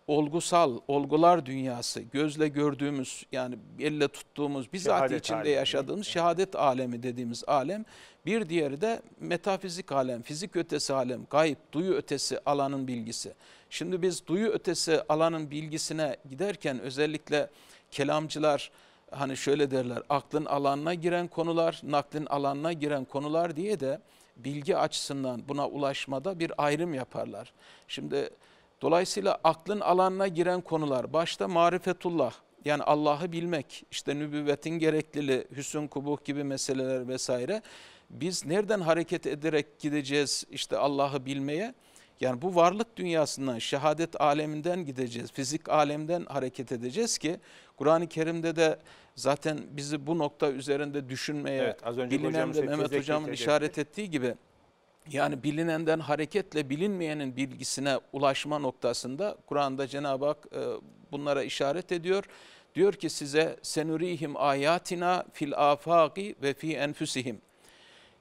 olgusal, olgular dünyası, gözle gördüğümüz yani elle tuttuğumuz, bizzat şehadet içinde alemi. yaşadığımız şehadet alemi dediğimiz alem. Bir diğeri de metafizik alem, fizik ötesi alem, gayb, duyu ötesi alanın bilgisi. Şimdi biz duyu ötesi alanın bilgisine giderken özellikle kelamcılar hani şöyle derler aklın alanına giren konular, naklin alanına giren konular diye de bilgi açısından buna ulaşmada bir ayrım yaparlar. Şimdi Dolayısıyla aklın alanına giren konular, başta marifetullah, yani Allah'ı bilmek, işte nübüvvetin gerekliliği, hüsn kubuh gibi meseleler vesaire. Biz nereden hareket ederek gideceğiz işte Allah'ı bilmeye? Yani bu varlık dünyasından, şehadet aleminden gideceğiz, fizik alemden hareket edeceğiz ki Kur'an-ı Kerim'de de zaten bizi bu nokta üzerinde düşünmeye evet, az önce bilinen hocam, Mehmet Hocam'ın işaret ettiği gibi yani bilinenden hareketle bilinmeyenin bilgisine ulaşma noktasında Kur'an'da Cenab-ı Hak e, bunlara işaret ediyor. Diyor ki size senurihim ayatina fil afaqi ve fi enfusihim.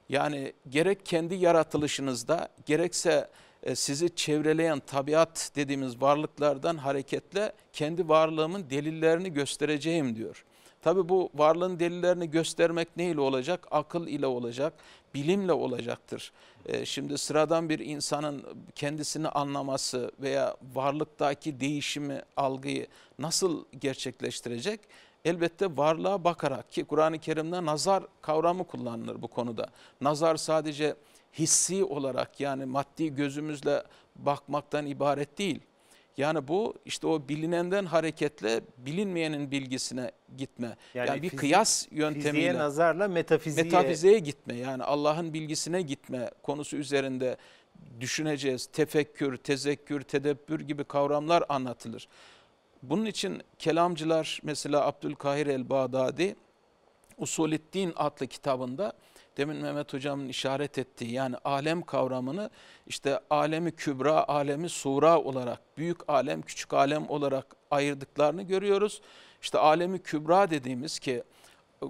Yani gerek kendi yaratılışınızda gerekse e, sizi çevreleyen tabiat dediğimiz varlıklardan hareketle kendi varlığımın delillerini göstereceğim diyor. Tabi bu varlığın delillerini göstermek neyle olacak? Akıl ile olacak, bilimle olacaktır. E, şimdi sıradan bir insanın kendisini anlaması veya varlıktaki değişimi, algıyı nasıl gerçekleştirecek? Elbette varlığa bakarak ki Kur'an-ı Kerim'de nazar kavramı kullanılır bu konuda. Nazar sadece hissi olarak yani maddi gözümüzle bakmaktan ibaret değil. Yani bu işte o bilinenden hareketle bilinmeyenin bilgisine gitme. Yani, yani bir kıyas yöntemiyle. Fiziğe nazarla metafiziğe. Metafiziğe gitme yani Allah'ın bilgisine gitme konusu üzerinde düşüneceğiz. Tefekkür, tezekkür, tedebbür gibi kavramlar anlatılır. Bunun için kelamcılar mesela Abdülkahir el-Bağdadi Usulüddin adlı kitabında demin Mehmet Hocam'ın işaret ettiği yani alem kavramını işte alemi kübra, alemi sura olarak, büyük alem, küçük alem olarak ayırdıklarını görüyoruz. İşte alemi kübra dediğimiz ki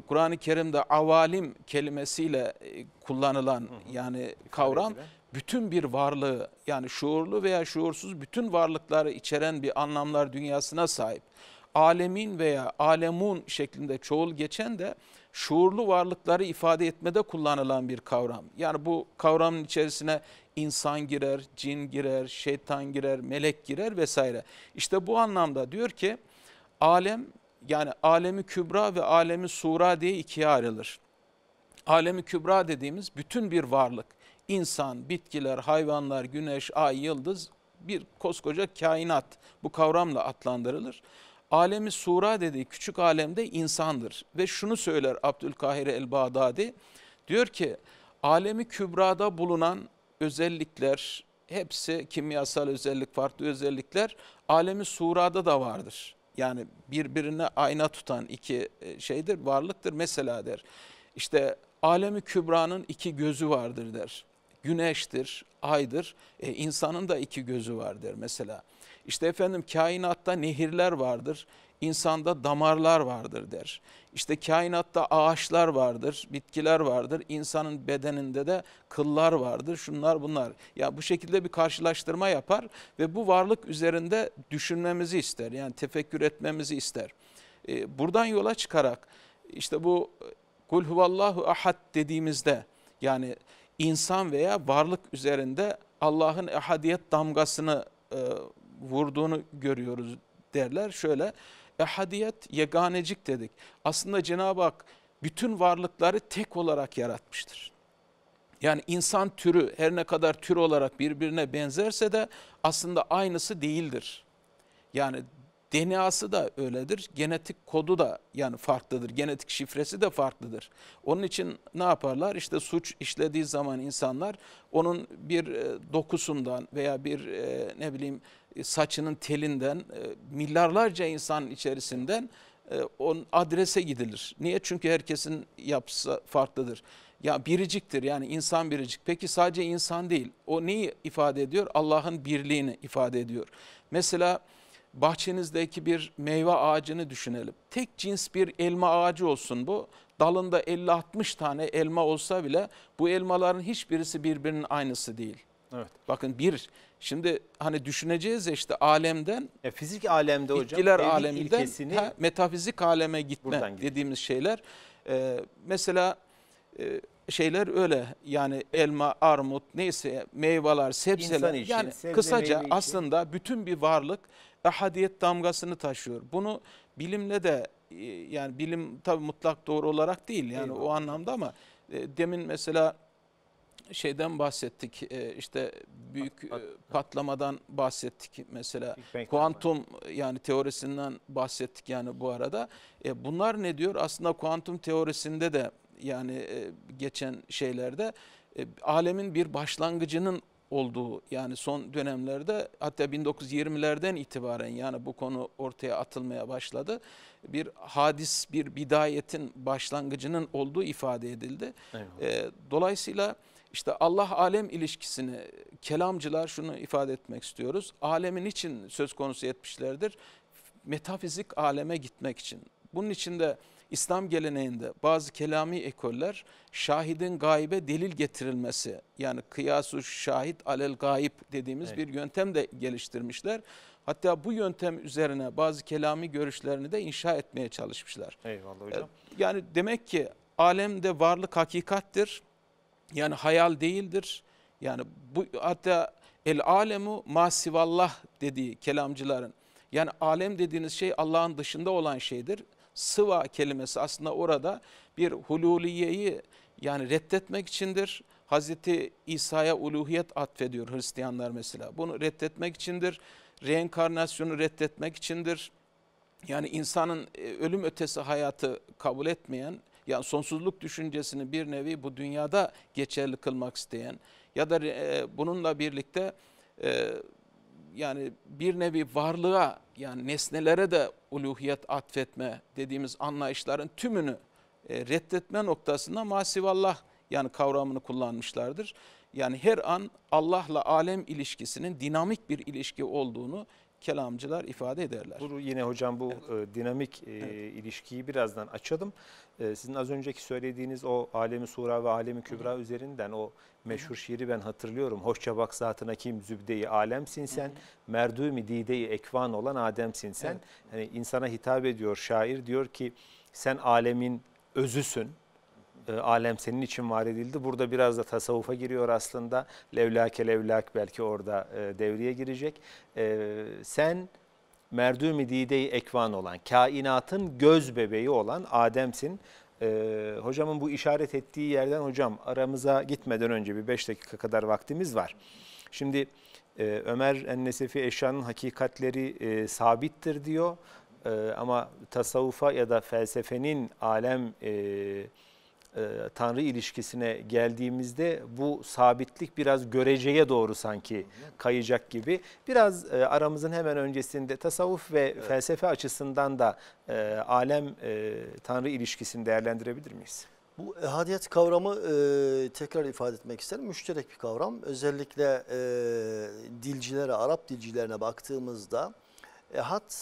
Kur'an-ı Kerim'de avalim kelimesiyle e, kullanılan yani kavram bütün bir varlığı yani şuurlu veya şuursuz bütün varlıkları içeren bir anlamlar dünyasına sahip alemin veya alemun şeklinde çoğul geçen de şuurlu varlıkları ifade etmede kullanılan bir kavram. Yani bu kavramın içerisine insan girer, cin girer, şeytan girer, melek girer vesaire. İşte bu anlamda diyor ki alem yani alemi kübra ve alemi sura diye ikiye ayrılır. Alemi kübra dediğimiz bütün bir varlık. İnsan, bitkiler, hayvanlar, güneş, ay, yıldız bir koskoca kainat bu kavramla adlandırılır alemi sura dediği küçük alemde insandır. Ve şunu söyler Abdülkahir el-Bağdadi. Diyor ki alemi kübrada bulunan özellikler hepsi kimyasal özellik farklı özellikler alemi surada da vardır. Yani birbirine ayna tutan iki e, şeydir varlıktır mesela der. İşte alemi kübranın iki gözü vardır der. Güneştir, aydır. E, insanın da iki gözü vardır der mesela. İşte efendim kainatta nehirler vardır, insanda damarlar vardır der. İşte kainatta ağaçlar vardır, bitkiler vardır, insanın bedeninde de kıllar vardır, şunlar bunlar. Ya bu şekilde bir karşılaştırma yapar ve bu varlık üzerinde düşünmemizi ister. Yani tefekkür etmemizi ister. Ee, buradan yola çıkarak işte bu kul huvallahu ahad dediğimizde yani insan veya varlık üzerinde Allah'ın ehadiyet damgasını e, vurduğunu görüyoruz derler. Şöyle ehadiyet yeganecik dedik. Aslında Cenab-ı Hak bütün varlıkları tek olarak yaratmıştır. Yani insan türü her ne kadar tür olarak birbirine benzerse de aslında aynısı değildir. Yani DNA'sı da öyledir. Genetik kodu da yani farklıdır. Genetik şifresi de farklıdır. Onun için ne yaparlar? İşte suç işlediği zaman insanlar onun bir e, dokusundan veya bir e, ne bileyim e, saçının telinden e, milyarlarca insan içerisinden e, on adrese gidilir. Niye? Çünkü herkesin yapısı farklıdır. Ya biriciktir yani insan biricik. Peki sadece insan değil. O neyi ifade ediyor? Allah'ın birliğini ifade ediyor. Mesela bahçenizdeki bir meyve ağacını düşünelim. Tek cins bir elma ağacı olsun bu. Dalında 50-60 tane elma olsa bile bu elmaların hiçbirisi birbirinin aynısı değil. Evet. Bakın bir Şimdi hani düşüneceğiz ya işte alemden ya e, fizik alemde hocam bitkiler aleminden ha, metafizik aleme gitme dediğimiz şeyler. Ee, mesela e, şeyler öyle yani elma, armut neyse meyveler, sebzeler için, yani sebze, kısaca aslında için. bütün bir varlık ahadiyet damgasını taşıyor. Bunu bilimle de e, yani bilim tabi mutlak doğru olarak değil yani Eyvallah. o anlamda ama e, demin mesela şeyden bahsettik. E, işte büyük pat, pat, e, patlamadan bahsettik mesela. Kuantum yani teorisinden bahsettik yani bu arada. E, bunlar ne diyor? Aslında kuantum teorisinde de yani e, geçen şeylerde alemin bir başlangıcının olduğu yani son dönemlerde hatta 1920'lerden itibaren yani bu konu ortaya atılmaya başladı. Bir hadis, bir bidayetin başlangıcının olduğu ifade edildi. Eyvallah. E, dolayısıyla işte Allah-alem ilişkisini kelamcılar şunu ifade etmek istiyoruz. Alemin için söz konusu etmişlerdir. Metafizik aleme gitmek için. Bunun için de İslam geleneğinde bazı kelami ekoller şahidin gaybe delil getirilmesi yani kıyasu şahit alel gayip dediğimiz evet. bir yöntem de geliştirmişler. Hatta bu yöntem üzerine bazı kelami görüşlerini de inşa etmeye çalışmışlar. Eyvallah e, hocam. Yani demek ki alemde varlık hakikattir yani hayal değildir. Yani bu hatta el alemu masivallah dediği kelamcıların. Yani alem dediğiniz şey Allah'ın dışında olan şeydir. Sıva kelimesi aslında orada bir hululiyeyi yani reddetmek içindir. Hazreti İsa'ya uluhiyet atfediyor Hristiyanlar mesela. Bunu reddetmek içindir. Reenkarnasyonu reddetmek içindir. Yani insanın e, ölüm ötesi hayatı kabul etmeyen yani sonsuzluk düşüncesini bir nevi bu dünyada geçerli kılmak isteyen ya da e, bununla birlikte e, yani bir nevi varlığa yani nesnelere de uluhiyet atfetme dediğimiz anlayışların tümünü e, reddetme noktasında masivallah yani kavramını kullanmışlardır. Yani her an Allah'la alem ilişkisinin dinamik bir ilişki olduğunu kelamcılar ifade ederler. Bu yine hocam bu evet. E, dinamik e, evet. ilişkiyi birazdan açalım. Ee, sizin az önceki söylediğiniz o Alemi Sura ve Alemi Kübra Hı-hı. üzerinden o meşhur şiiri ben hatırlıyorum. Hoşça bak zatına kim zübdeyi alemsin sen, Hı-hı. merdumi dideyi ekvan olan Ademsin sen. Evet. Yani insana hitap ediyor şair diyor ki sen alemin özüsün ee, alem senin için var edildi. Burada biraz da tasavvufa giriyor aslında. Levlake levlak belki orada e, devreye girecek. Ee, sen merdüm-i dide-i ekvan olan, kainatın göz bebeği olan Adem'sin. Ee, hocamın bu işaret ettiği yerden hocam aramıza gitmeden önce bir 5 dakika kadar vaktimiz var. Şimdi e, Ömer Ennesefi eşyanın hakikatleri e, sabittir diyor. E, ama tasavvufa ya da felsefenin alem e, e, Tanrı ilişkisine geldiğimizde bu sabitlik biraz göreceye doğru sanki kayacak gibi. Biraz e, aramızın hemen öncesinde tasavvuf ve felsefe açısından da e, alem e, Tanrı ilişkisini değerlendirebilir miyiz? Bu ehadiyet kavramı e, tekrar ifade etmek isterim. Müşterek bir kavram. Özellikle e, dilcilere, Arap dilcilerine baktığımızda ehad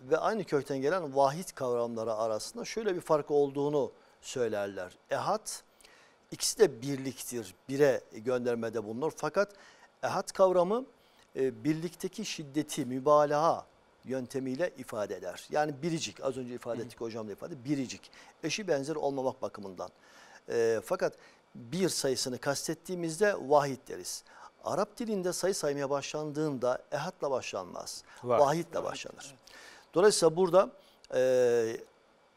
ve aynı kökten gelen vahid kavramları arasında şöyle bir fark olduğunu söylerler. Ehad ikisi de birliktir. Bire göndermede bulunur. Fakat ehad kavramı e, birlikteki şiddeti, mübalağa yöntemiyle ifade eder. Yani biricik az önce ifade ettik hocamla ifade biricik. Eşi benzer olmamak bakımından. E, fakat bir sayısını kastettiğimizde vahid deriz. Arap dilinde sayı saymaya başlandığında ehadla başlanmaz. Var. Vahidle başlanır. Dolayısıyla burada e,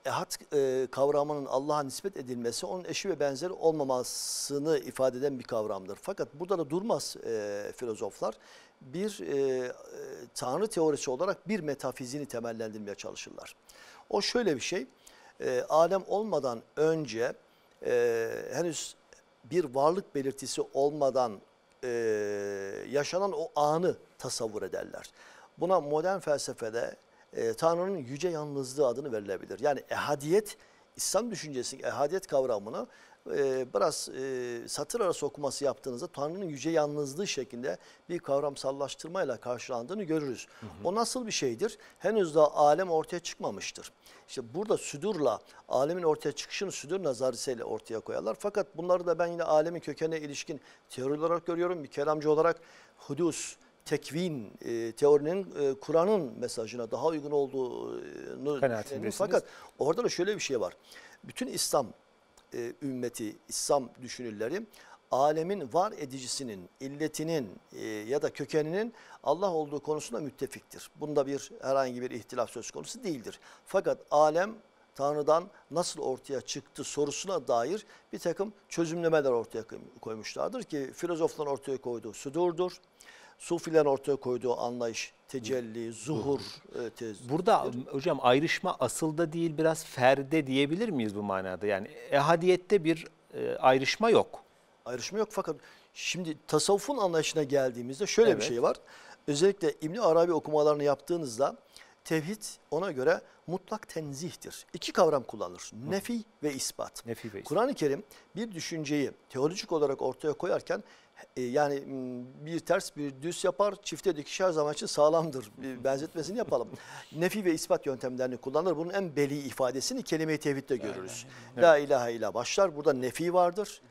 ehad e, kavramının Allah'a nispet edilmesi onun eşi ve benzeri olmamasını ifade eden bir kavramdır. Fakat burada da durmaz e, filozoflar. Bir e, e, tanrı teorisi olarak bir metafizini temellendirmeye çalışırlar. O şöyle bir şey, e, alem olmadan önce e, henüz bir varlık belirtisi olmadan e, yaşanan o anı tasavvur ederler. Buna modern felsefede e, Tanrı'nın yüce yalnızlığı adını verilebilir. Yani ehadiyet, İslam düşüncesi ehadiyet kavramını e, biraz e, satır arası okuması yaptığınızda Tanrı'nın yüce yalnızlığı şeklinde bir kavramsallaştırmayla karşılandığını görürüz. Hı hı. O nasıl bir şeydir? Henüz daha alem ortaya çıkmamıştır. İşte burada südurla, alemin ortaya çıkışını südür nazarisiyle ortaya koyarlar. Fakat bunları da ben yine alemin kökenine ilişkin teori olarak görüyorum. Bir kelamcı olarak hudus, tekvin e, teorinin e, Kur'an'ın mesajına daha uygun olduğunu düşünüyorum. Fakat orada da şöyle bir şey var. Bütün İslam e, ümmeti, İslam düşünürleri alemin var edicisinin, illetinin e, ya da kökeninin Allah olduğu konusunda müttefiktir. Bunda bir herhangi bir ihtilaf söz konusu değildir. Fakat alem Tanrı'dan nasıl ortaya çıktı sorusuna dair bir takım çözümlemeler ortaya koymuşlardır ki filozofların ortaya koyduğu sudurdur. Sufilerin ortaya koyduğu anlayış, tecelli, zuhur e, tez. Burada hocam ayrışma asılda değil biraz ferde diyebilir miyiz bu manada? Yani ehadiyette bir e, ayrışma yok. Ayrışma yok fakat şimdi tasavvufun anlayışına geldiğimizde şöyle Evet. bir şey var. Özellikle İbn Arabi okumalarını yaptığınızda Tevhid ona göre mutlak tenzihtir. İki kavram kullanılır. Hı. Nefi ve ispat. Nefi ve ispat. Kur'an-ı Kerim bir düşünceyi teolojik olarak ortaya koyarken e, yani bir ters bir düz yapar, çifte dikiş her zaman için sağlamdır. Bir benzetmesini yapalım. Nefi ve ispat yöntemlerini kullanır. Bunun en beli ifadesini kelime-i tevhidde görürüz. La ilahe illa başlar. Burada nefi vardır.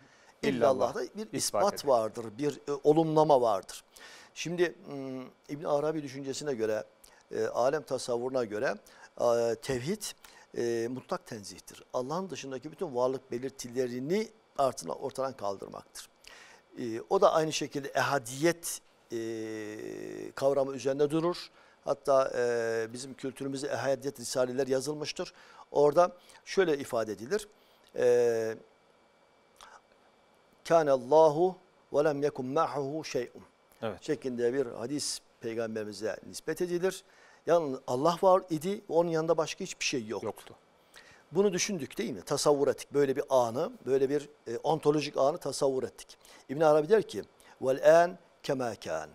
İllallah'da bir ispat, vardır, bir e, olumlama vardır. Şimdi İbn Arabi düşüncesine göre e, alem tasavvuruna göre e, tevhid e, mutlak tenzihtir. Allah'ın dışındaki bütün varlık belirtilerini artına ortadan kaldırmaktır. E, o da aynı şekilde ehadiyet e, kavramı üzerinde durur. Hatta e, bizim kültürümüzde ehadiyet risaleler yazılmıştır. Orada şöyle ifade edilir. E, Kâne Allahu ve lem yekum ma'hu şey'un. Evet. Şeklinde bir hadis peygamberimize nispet edilir. Yalnız Allah var idi onun yanında başka hiçbir şey yoktu. yoktu. Bunu düşündük değil mi? Tasavvur ettik böyle bir anı, böyle bir e, ontolojik anı tasavvur ettik. İbn Arabi der ki: "Vel kemâ kân."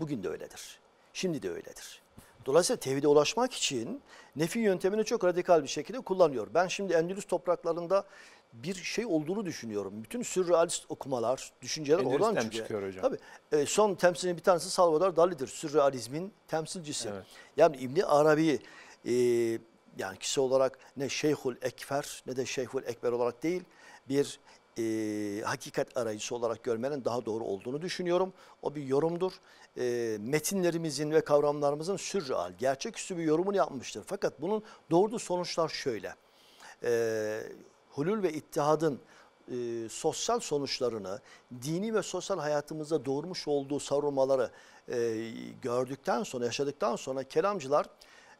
Bugün de öyledir. Şimdi de öyledir. Dolayısıyla tevhide ulaşmak için nefi yöntemini çok radikal bir şekilde kullanıyor. Ben şimdi Endülüs topraklarında bir şey olduğunu düşünüyorum. Bütün sürrealist okumalar, düşünceler Endülüs'ten oradan çıkıyor. çıkıyor hocam. Tabii. E, son temsilcinin bir tanesi Salvador Dali'dir. Sürrealizmin temsilcisi. Evet. Yani İbni Arabi e, yani kişi olarak ne Şeyhul Ekfer ne de Şeyhul Ekber olarak değil bir e, hakikat arayışı olarak görmenin daha doğru olduğunu düşünüyorum. O bir yorumdur. E, metinlerimizin ve kavramlarımızın sürreal, gerçeküstü bir yorumunu yapmıştır. Fakat bunun doğurduğu sonuçlar şöyle. E, Hulul ve ittihadın e, sosyal sonuçlarını, dini ve sosyal hayatımızda doğurmuş olduğu sarılmaları e, gördükten sonra, yaşadıktan sonra kelamcılar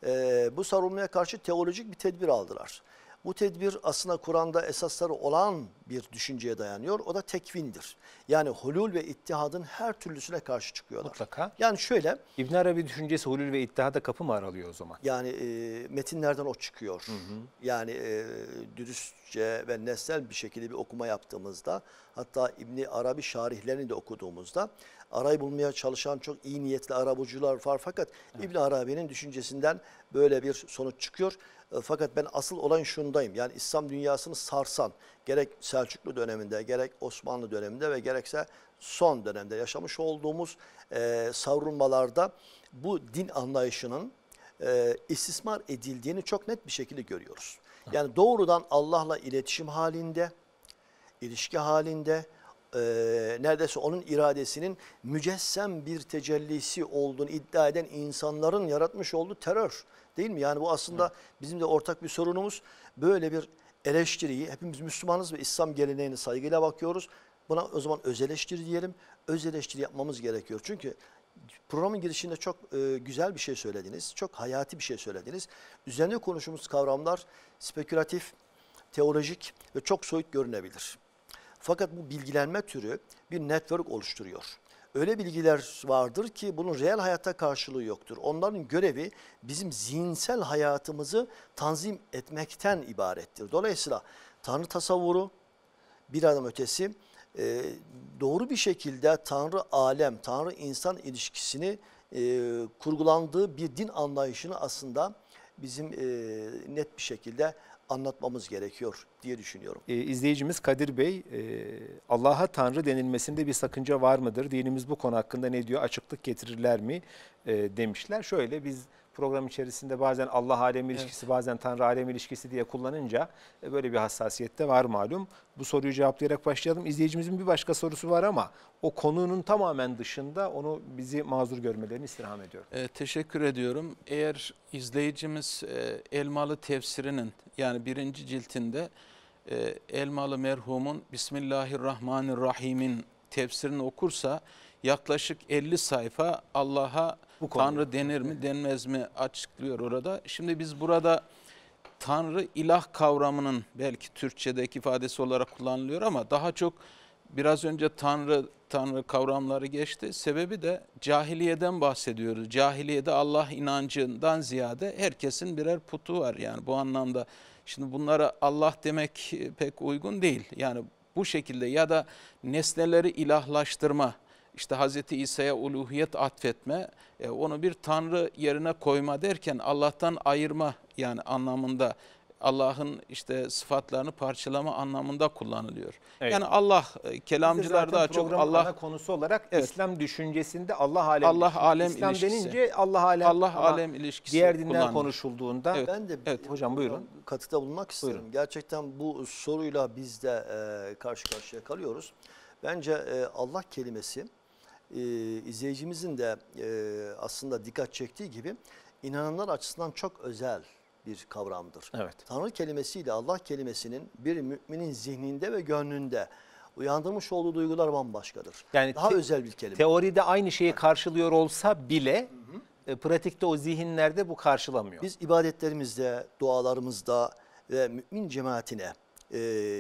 e, bu sarılmaya karşı teolojik bir tedbir aldılar. Bu tedbir aslında Kur'an'da esasları olan bir düşünceye dayanıyor. O da tekvindir. Yani hulul ve ittihadın her türlüsüne karşı çıkıyorlar. Mutlaka. Yani şöyle. İbn Arabi düşüncesi hulul ve ittihada kapı mı aralıyor o zaman? Yani e, metinlerden o çıkıyor. Hı hı. Yani e, dürüstçe ve nesnel bir şekilde bir okuma yaptığımızda hatta İbn Arabi şarihlerini de okuduğumuzda arayı bulmaya çalışan çok iyi niyetli arabucular var fakat evet. İbn Arabi'nin düşüncesinden böyle bir sonuç çıkıyor. E, fakat ben asıl olan şundayım. Yani İslam dünyasını sarsan gerek Selçuklu döneminde gerek Osmanlı döneminde ve gerekse son dönemde yaşamış olduğumuz e, savrulmalarda bu din anlayışının e, istismar edildiğini çok net bir şekilde görüyoruz. Yani doğrudan Allah'la iletişim halinde, ilişki halinde, e, neredeyse onun iradesinin mücessem bir tecellisi olduğunu iddia eden insanların yaratmış olduğu terör Değil mi? Yani bu aslında Hı. bizim de ortak bir sorunumuz. Böyle bir eleştiriyi hepimiz Müslümanız ve İslam geleneğine saygıyla bakıyoruz. Buna o zaman öz eleştiri diyelim. Öz eleştiri yapmamız gerekiyor. Çünkü programın girişinde çok e, güzel bir şey söylediniz. Çok hayati bir şey söylediniz. Üzerinde konuşumuz kavramlar spekülatif, teolojik ve çok soyut görünebilir. Fakat bu bilgilenme türü bir network oluşturuyor öyle bilgiler vardır ki bunun reel hayata karşılığı yoktur. Onların görevi bizim zihinsel hayatımızı tanzim etmekten ibarettir. Dolayısıyla Tanrı tasavvuru bir adım ötesi e, doğru bir şekilde Tanrı alem, Tanrı insan ilişkisini e, kurgulandığı bir din anlayışını aslında bizim e, net bir şekilde anlatmamız gerekiyor diye düşünüyorum. E, izleyicimiz Kadir Bey, e, Allah'a Tanrı denilmesinde bir sakınca var mıdır? Dinimiz bu konu hakkında ne diyor? Açıklık getirirler mi? E, demişler. Şöyle biz program içerisinde bazen Allah alemi ilişkisi, evet. bazen Tanrı alemi ilişkisi diye kullanınca e, böyle bir hassasiyet de var malum. Bu soruyu cevaplayarak başlayalım. İzleyicimizin bir başka sorusu var ama o konunun tamamen dışında onu bizi mazur görmelerini istirham ediyorum. E, teşekkür ediyorum. Eğer izleyicimiz e, Elmalı tefsirinin yani birinci ciltinde e, Elmalı merhumun Bismillahirrahmanirrahim'in tefsirini okursa yaklaşık 50 sayfa Allah'a bu konu. Tanrı denir mi denmez mi açıklıyor orada. Şimdi biz burada Tanrı ilah kavramının belki Türkçedeki ifadesi olarak kullanılıyor ama daha çok biraz önce Tanrı Tanrı kavramları geçti. Sebebi de cahiliyeden bahsediyoruz. Cahiliyede Allah inancından ziyade herkesin birer putu var yani bu anlamda. Şimdi bunlara Allah demek pek uygun değil. Yani bu şekilde ya da nesneleri ilahlaştırma işte Hazreti İsa'ya uluhiyet atfetme, e, onu bir tanrı yerine koyma derken Allah'tan ayırma yani anlamında Allah'ın işte sıfatlarını parçalama anlamında kullanılıyor. Evet. Yani Allah e, kelamcılarda daha çok Allah konusu olarak evet. İslam düşüncesinde Allah alem Allah alem İslam ilişkisi. denince Allah alem Allah alem ilişkisi diğer dinden kullanılır. konuşulduğunda evet. ben de evet. hocam buyurun katıda bulunmak isterim. Buyurun. Gerçekten bu soruyla biz de e, karşı karşıya kalıyoruz. Bence e, Allah kelimesi e, izleyicimizin de e, aslında dikkat çektiği gibi inananlar açısından çok özel bir kavramdır. Evet. Tanrı kelimesiyle Allah kelimesinin bir müminin zihninde ve gönlünde uyandırmış olduğu duygular bambaşkadır. Yani Daha özel bir kelime. Teoride aynı şeyi karşılıyor olsa bile E, pratikte o zihinlerde bu karşılamıyor. Biz ibadetlerimizde, dualarımızda ve mümin cemaatine e,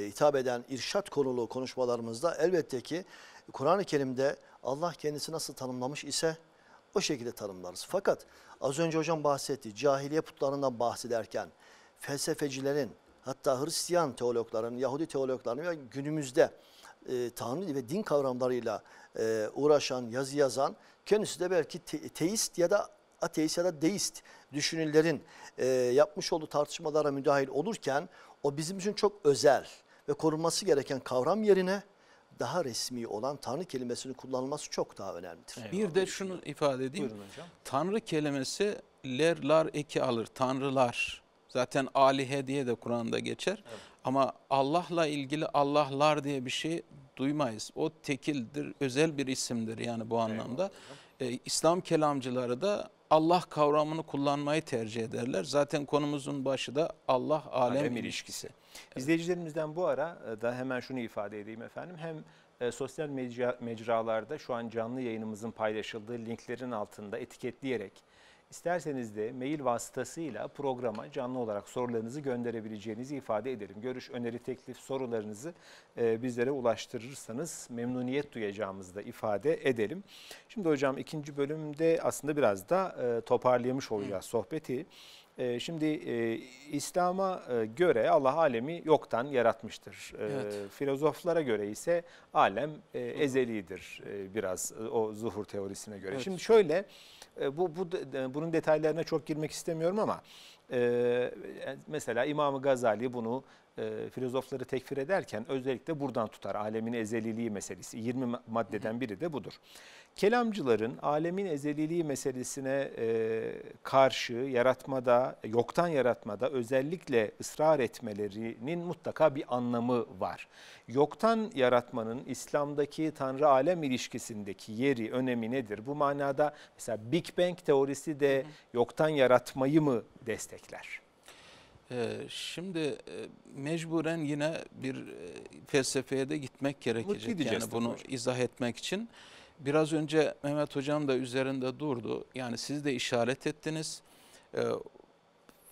hitap eden irşat konulu konuşmalarımızda elbette ki Kur'an-ı Kerim'de Allah kendisi nasıl tanımlamış ise o şekilde tanımlarız. Fakat az önce hocam bahsetti cahiliye putlarından bahsederken felsefecilerin hatta Hristiyan teologların, Yahudi teologların ve günümüzde e, Tanrı ve din kavramlarıyla e, uğraşan, yazı yazan kendisi de belki te teist ya da ateist ya da deist düşünürlerin e, yapmış olduğu tartışmalara müdahil olurken o bizim için çok özel ve korunması gereken kavram yerine daha resmi olan Tanrı kelimesini kullanılması çok daha önemlidir. Eyvallah. Bir de şunu ifade edeyim. Buyurun hocam. Tanrı kelimesi lerlar eki alır. Tanrılar. Zaten alihe diye de Kur'an'da geçer. Evet. Ama Allah'la ilgili Allah'lar diye bir şey duymayız. O tekildir, özel bir isimdir yani bu anlamda. Ee, İslam kelamcıları da Allah kavramını kullanmayı tercih ederler. Zaten konumuzun başı da Allah alem, alem ilişkisi. Evet. İzleyicilerimizden bu ara e, da hemen şunu ifade edeyim efendim. Hem e, sosyal mecra, mecralarda şu an canlı yayınımızın paylaşıldığı linklerin altında etiketleyerek İsterseniz de mail vasıtasıyla programa canlı olarak sorularınızı gönderebileceğinizi ifade edelim. Görüş, öneri, teklif, sorularınızı e, bizlere ulaştırırsanız memnuniyet duyacağımızı da ifade edelim. Şimdi hocam ikinci bölümde aslında biraz da e, toparlayamış olacağız sohbeti. E, şimdi İslam'a göre Allah alemi yoktan yaratmıştır. Evet. filozoflara göre ise alem e, ezelidir biraz o zuhur teorisine göre. Evet. Şimdi şöyle e, bu, bu bunun detaylarına çok girmek istemiyorum ama e, e mesela İmam Gazali bunu e, filozofları tekfir ederken özellikle buradan tutar. Alemin ezeliliği meselesi 20 maddeden biri de budur. Kelamcıların alemin ezeliliği meselesine e, karşı yaratmada, yoktan yaratmada özellikle ısrar etmelerinin mutlaka bir anlamı var. Yoktan yaratmanın İslam'daki tanrı-alem ilişkisindeki yeri, önemi nedir? Bu manada mesela Big Bang teorisi de yoktan yaratmayı mı destekler? Ee, şimdi e, mecburen yine bir e, felsefeye de gitmek gerekecek. Yani bunu hocam. izah etmek için. Biraz önce Mehmet Hocam da üzerinde durdu. Yani siz de işaret ettiniz. E,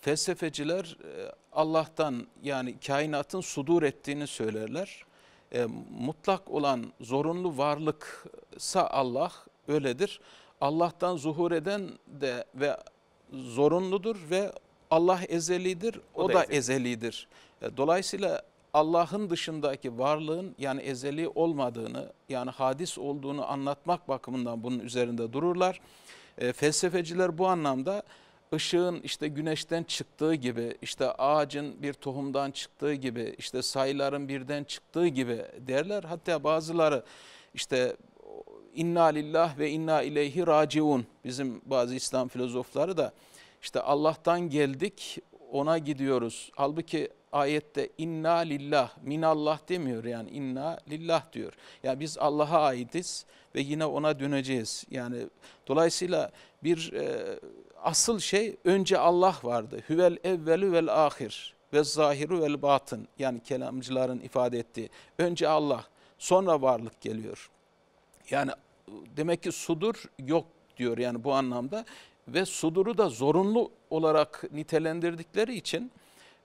felsefeciler e, Allah'tan yani kainatın sudur ettiğini söylerler. E, mutlak olan zorunlu varlıksa Allah öyledir. Allah'tan zuhur eden de ve zorunludur ve Allah ezelidir, o, o da, da ezelidir. ezelidir. Dolayısıyla Allah'ın dışındaki varlığın yani ezeli olmadığını yani hadis olduğunu anlatmak bakımından bunun üzerinde dururlar. E, felsefeciler bu anlamda ışığın işte güneşten çıktığı gibi, işte ağacın bir tohumdan çıktığı gibi, işte sayıların birden çıktığı gibi derler. Hatta bazıları işte inna lillah ve inna ileyhi raciun bizim bazı İslam filozofları da işte Allah'tan geldik ona gidiyoruz. Halbuki ayette inna lillah, minallah demiyor yani inna lillah diyor. Yani biz Allah'a aitiz ve yine ona döneceğiz. Yani dolayısıyla bir e, asıl şey önce Allah vardı. Hüvel evvelü vel ahir ve zahiru vel batın yani kelamcıların ifade ettiği. Önce Allah sonra varlık geliyor. Yani demek ki sudur yok diyor yani bu anlamda ve suduru da zorunlu olarak nitelendirdikleri için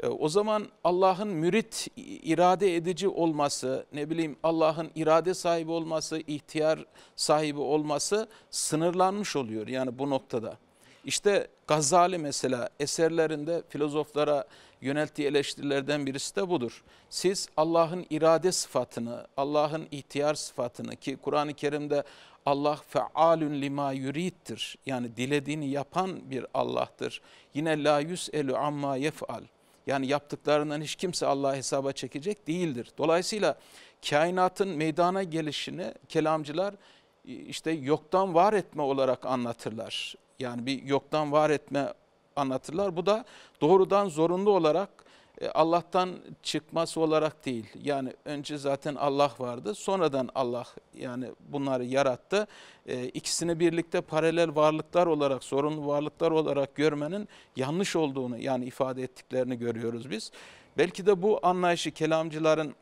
ee, o zaman Allah'ın mürit irade edici olması, ne bileyim Allah'ın irade sahibi olması, ihtiyar sahibi olması sınırlanmış oluyor yani bu noktada. İşte Gazali mesela eserlerinde filozoflara yönelttiği eleştirilerden birisi de budur. Siz Allah'ın irade sıfatını, Allah'ın ihtiyar sıfatını ki Kur'an-ı Kerim'de Allah fe'alun lima yuriddir. Yani dilediğini yapan bir Allah'tır. Yine la yus elu amma yef'al. Yani yaptıklarından hiç kimse Allah'a hesaba çekecek değildir. Dolayısıyla kainatın meydana gelişini kelamcılar e, işte yoktan var etme olarak anlatırlar. Yani bir yoktan var etme anlatırlar. Bu da doğrudan zorunlu olarak e, Allah'tan çıkması olarak değil. Yani önce zaten Allah vardı. Sonradan Allah yani bunları yarattı. E, ikisini birlikte paralel varlıklar olarak, sorunlu varlıklar olarak görmenin yanlış olduğunu yani ifade ettiklerini görüyoruz biz. Belki de bu anlayışı kelamcıların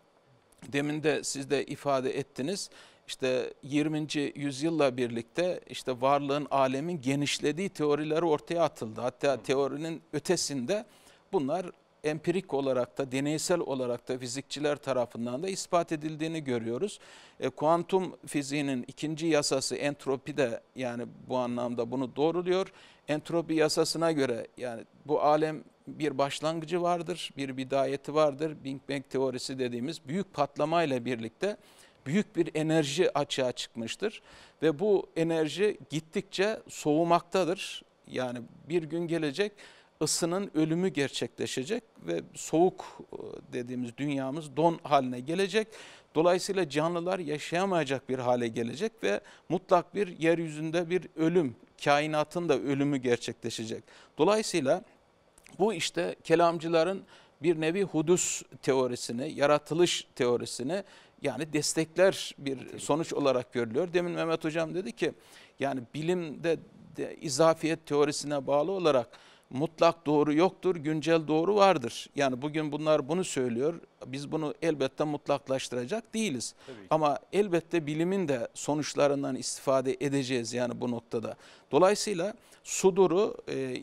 demin de siz de ifade ettiniz. İşte 20. yüzyılla birlikte işte varlığın alemin genişlediği teorileri ortaya atıldı. Hatta teorinin ötesinde bunlar empirik olarak da deneysel olarak da fizikçiler tarafından da ispat edildiğini görüyoruz. E, kuantum fiziğinin ikinci yasası entropi de yani bu anlamda bunu doğruluyor. Entropi yasasına göre yani bu alem bir başlangıcı vardır, bir bidayeti vardır. Big Bang teorisi dediğimiz büyük patlamayla birlikte büyük bir enerji açığa çıkmıştır. Ve bu enerji gittikçe soğumaktadır. Yani bir gün gelecek ısının ölümü gerçekleşecek ve soğuk e, dediğimiz dünyamız don haline gelecek. Dolayısıyla canlılar yaşayamayacak bir hale gelecek ve mutlak bir yeryüzünde bir ölüm, kainatın da ölümü gerçekleşecek. Dolayısıyla bu işte kelamcıların bir nevi hudus teorisini, yaratılış teorisini yani destekler bir sonuç olarak görülüyor. Demin Mehmet Hocam dedi ki yani bilimde de izafiyet teorisine bağlı olarak mutlak doğru yoktur, güncel doğru vardır. Yani bugün bunlar bunu söylüyor. Biz bunu elbette mutlaklaştıracak değiliz. Ama elbette bilimin de sonuçlarından istifade edeceğiz yani bu noktada. Dolayısıyla suduru e, e,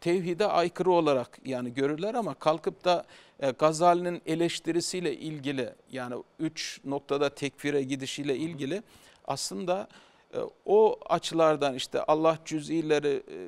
tevhide aykırı olarak yani görürler ama kalkıp da e, Gazali'nin eleştirisiyle ilgili yani üç noktada tekfire gidişiyle ilgili aslında e, o açılardan işte Allah cüz'ileri e,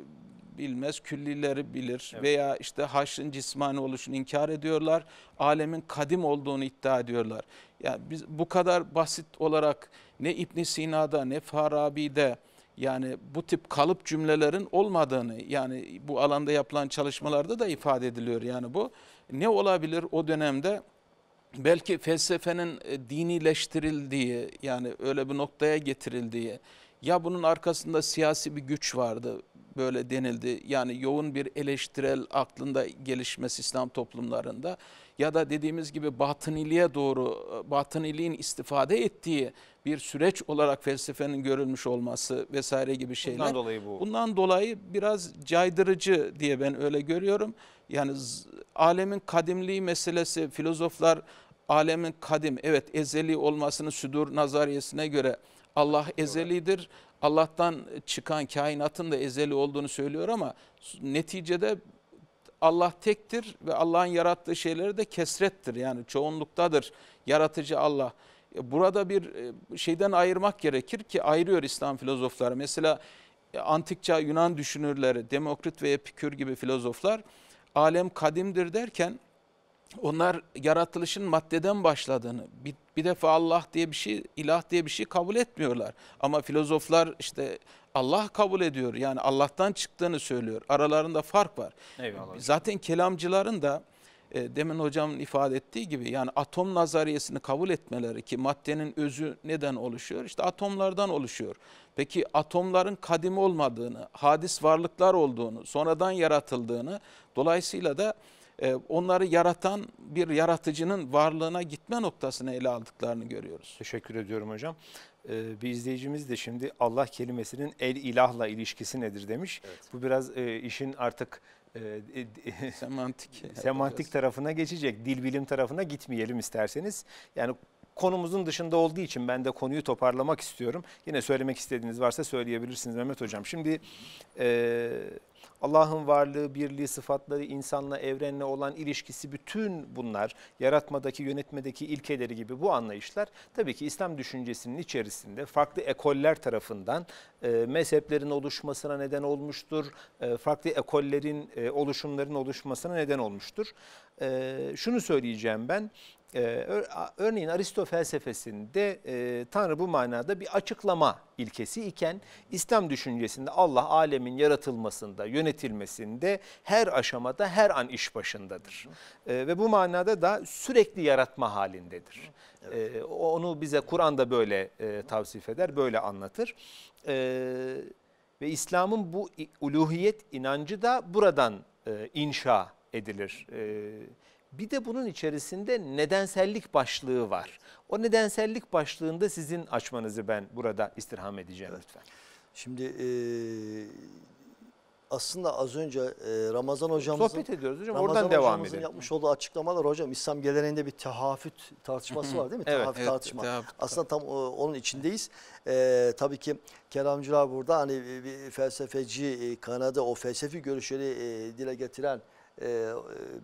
bilmez, küllileri bilir evet. veya işte haşrın cismani oluşunu inkar ediyorlar. Alemin kadim olduğunu iddia ediyorlar. Yani biz bu kadar basit olarak ne İbn Sina'da ne Farabi'de yani bu tip kalıp cümlelerin olmadığını yani bu alanda yapılan çalışmalarda da ifade ediliyor. Yani bu ne olabilir o dönemde? belki felsefenin e, dinileştirildiği yani öyle bir noktaya getirildiği ya bunun arkasında siyasi bir güç vardı böyle denildi. Yani yoğun bir eleştirel aklında gelişmesi İslam toplumlarında ya da dediğimiz gibi batıniliğe doğru batıniliğin istifade ettiği bir süreç olarak felsefenin görülmüş olması vesaire gibi şeyler. Bundan dolayı bu. Bundan dolayı biraz caydırıcı diye ben öyle görüyorum. Yani alemin kadimliği meselesi filozoflar alemin kadim evet ezeli olmasını südur nazariyesine göre Allah ezelidir. Allah'tan çıkan kainatın da ezeli olduğunu söylüyor ama neticede Allah tektir ve Allah'ın yarattığı şeyleri de kesrettir. Yani çoğunluktadır yaratıcı Allah. E, burada bir e, şeyden ayırmak gerekir ki ayırıyor İslam filozofları. Mesela e, antikça Yunan düşünürleri, Demokrit ve Epikür gibi filozoflar alem kadimdir derken onlar yaratılışın maddeden başladığını, bir, bir defa Allah diye bir şey, ilah diye bir şey kabul etmiyorlar. Ama filozoflar işte Allah kabul ediyor. Yani Allah'tan çıktığını söylüyor. Aralarında fark var. Eyvallah. Zaten kelamcıların da e, demin hocamın ifade ettiği gibi yani atom nazariyesini kabul etmeleri ki maddenin özü neden oluşuyor? İşte atomlardan oluşuyor. Peki atomların kadim olmadığını, hadis varlıklar olduğunu, sonradan yaratıldığını dolayısıyla da ee, onları yaratan bir yaratıcının varlığına gitme noktasını ele aldıklarını görüyoruz. Teşekkür ediyorum hocam. Ee, bir izleyicimiz de şimdi Allah kelimesinin el ilahla ilişkisi nedir demiş. Evet. Bu biraz e, işin artık e, e, semantik semantik tarafına geçecek. Dil bilim tarafına gitmeyelim isterseniz. Yani konumuzun dışında olduğu için ben de konuyu toparlamak istiyorum. Yine söylemek istediğiniz varsa söyleyebilirsiniz Mehmet Hocam. Şimdi Allah'ın varlığı, birliği, sıfatları, insanla, evrenle olan ilişkisi bütün bunlar yaratmadaki, yönetmedeki ilkeleri gibi bu anlayışlar tabii ki İslam düşüncesinin içerisinde farklı ekoller tarafından e, mezheplerin oluşmasına neden olmuştur. E, farklı ekollerin, e, oluşumların oluşmasına neden olmuştur. E, şunu söyleyeceğim ben, ee, örneğin Aristo felsefesinde e, Tanrı bu manada bir açıklama ilkesi iken İslam düşüncesinde Allah alemin yaratılmasında, yönetilmesinde her aşamada her an iş başındadır. E, ve bu manada da sürekli yaratma halindedir. Evet. Ee, onu bize Kur'an'da böyle e, tavsif eder, böyle anlatır. ve İslam'ın bu uluhiyet inancı da buradan e, inşa edilir. E, bir de bunun içerisinde nedensellik başlığı var. O nedensellik başlığında sizin açmanızı ben burada istirham edeceğim evet. lütfen. Şimdi e, aslında az önce e, Ramazan hocamızın sohbet ediyoruz hocam Ramazan oradan devam edelim. yapmış olduğu açıklamalar hocam İslam geleneğinde bir tehafüt tartışması var değil mi? evet, tehafüt evet, tartışma. Tehafüt. Aslında tam o, e, onun içindeyiz. E, tabii ki kelamcılar burada hani bir felsefeci e, kanadı o felsefi görüşleri e, dile getiren e,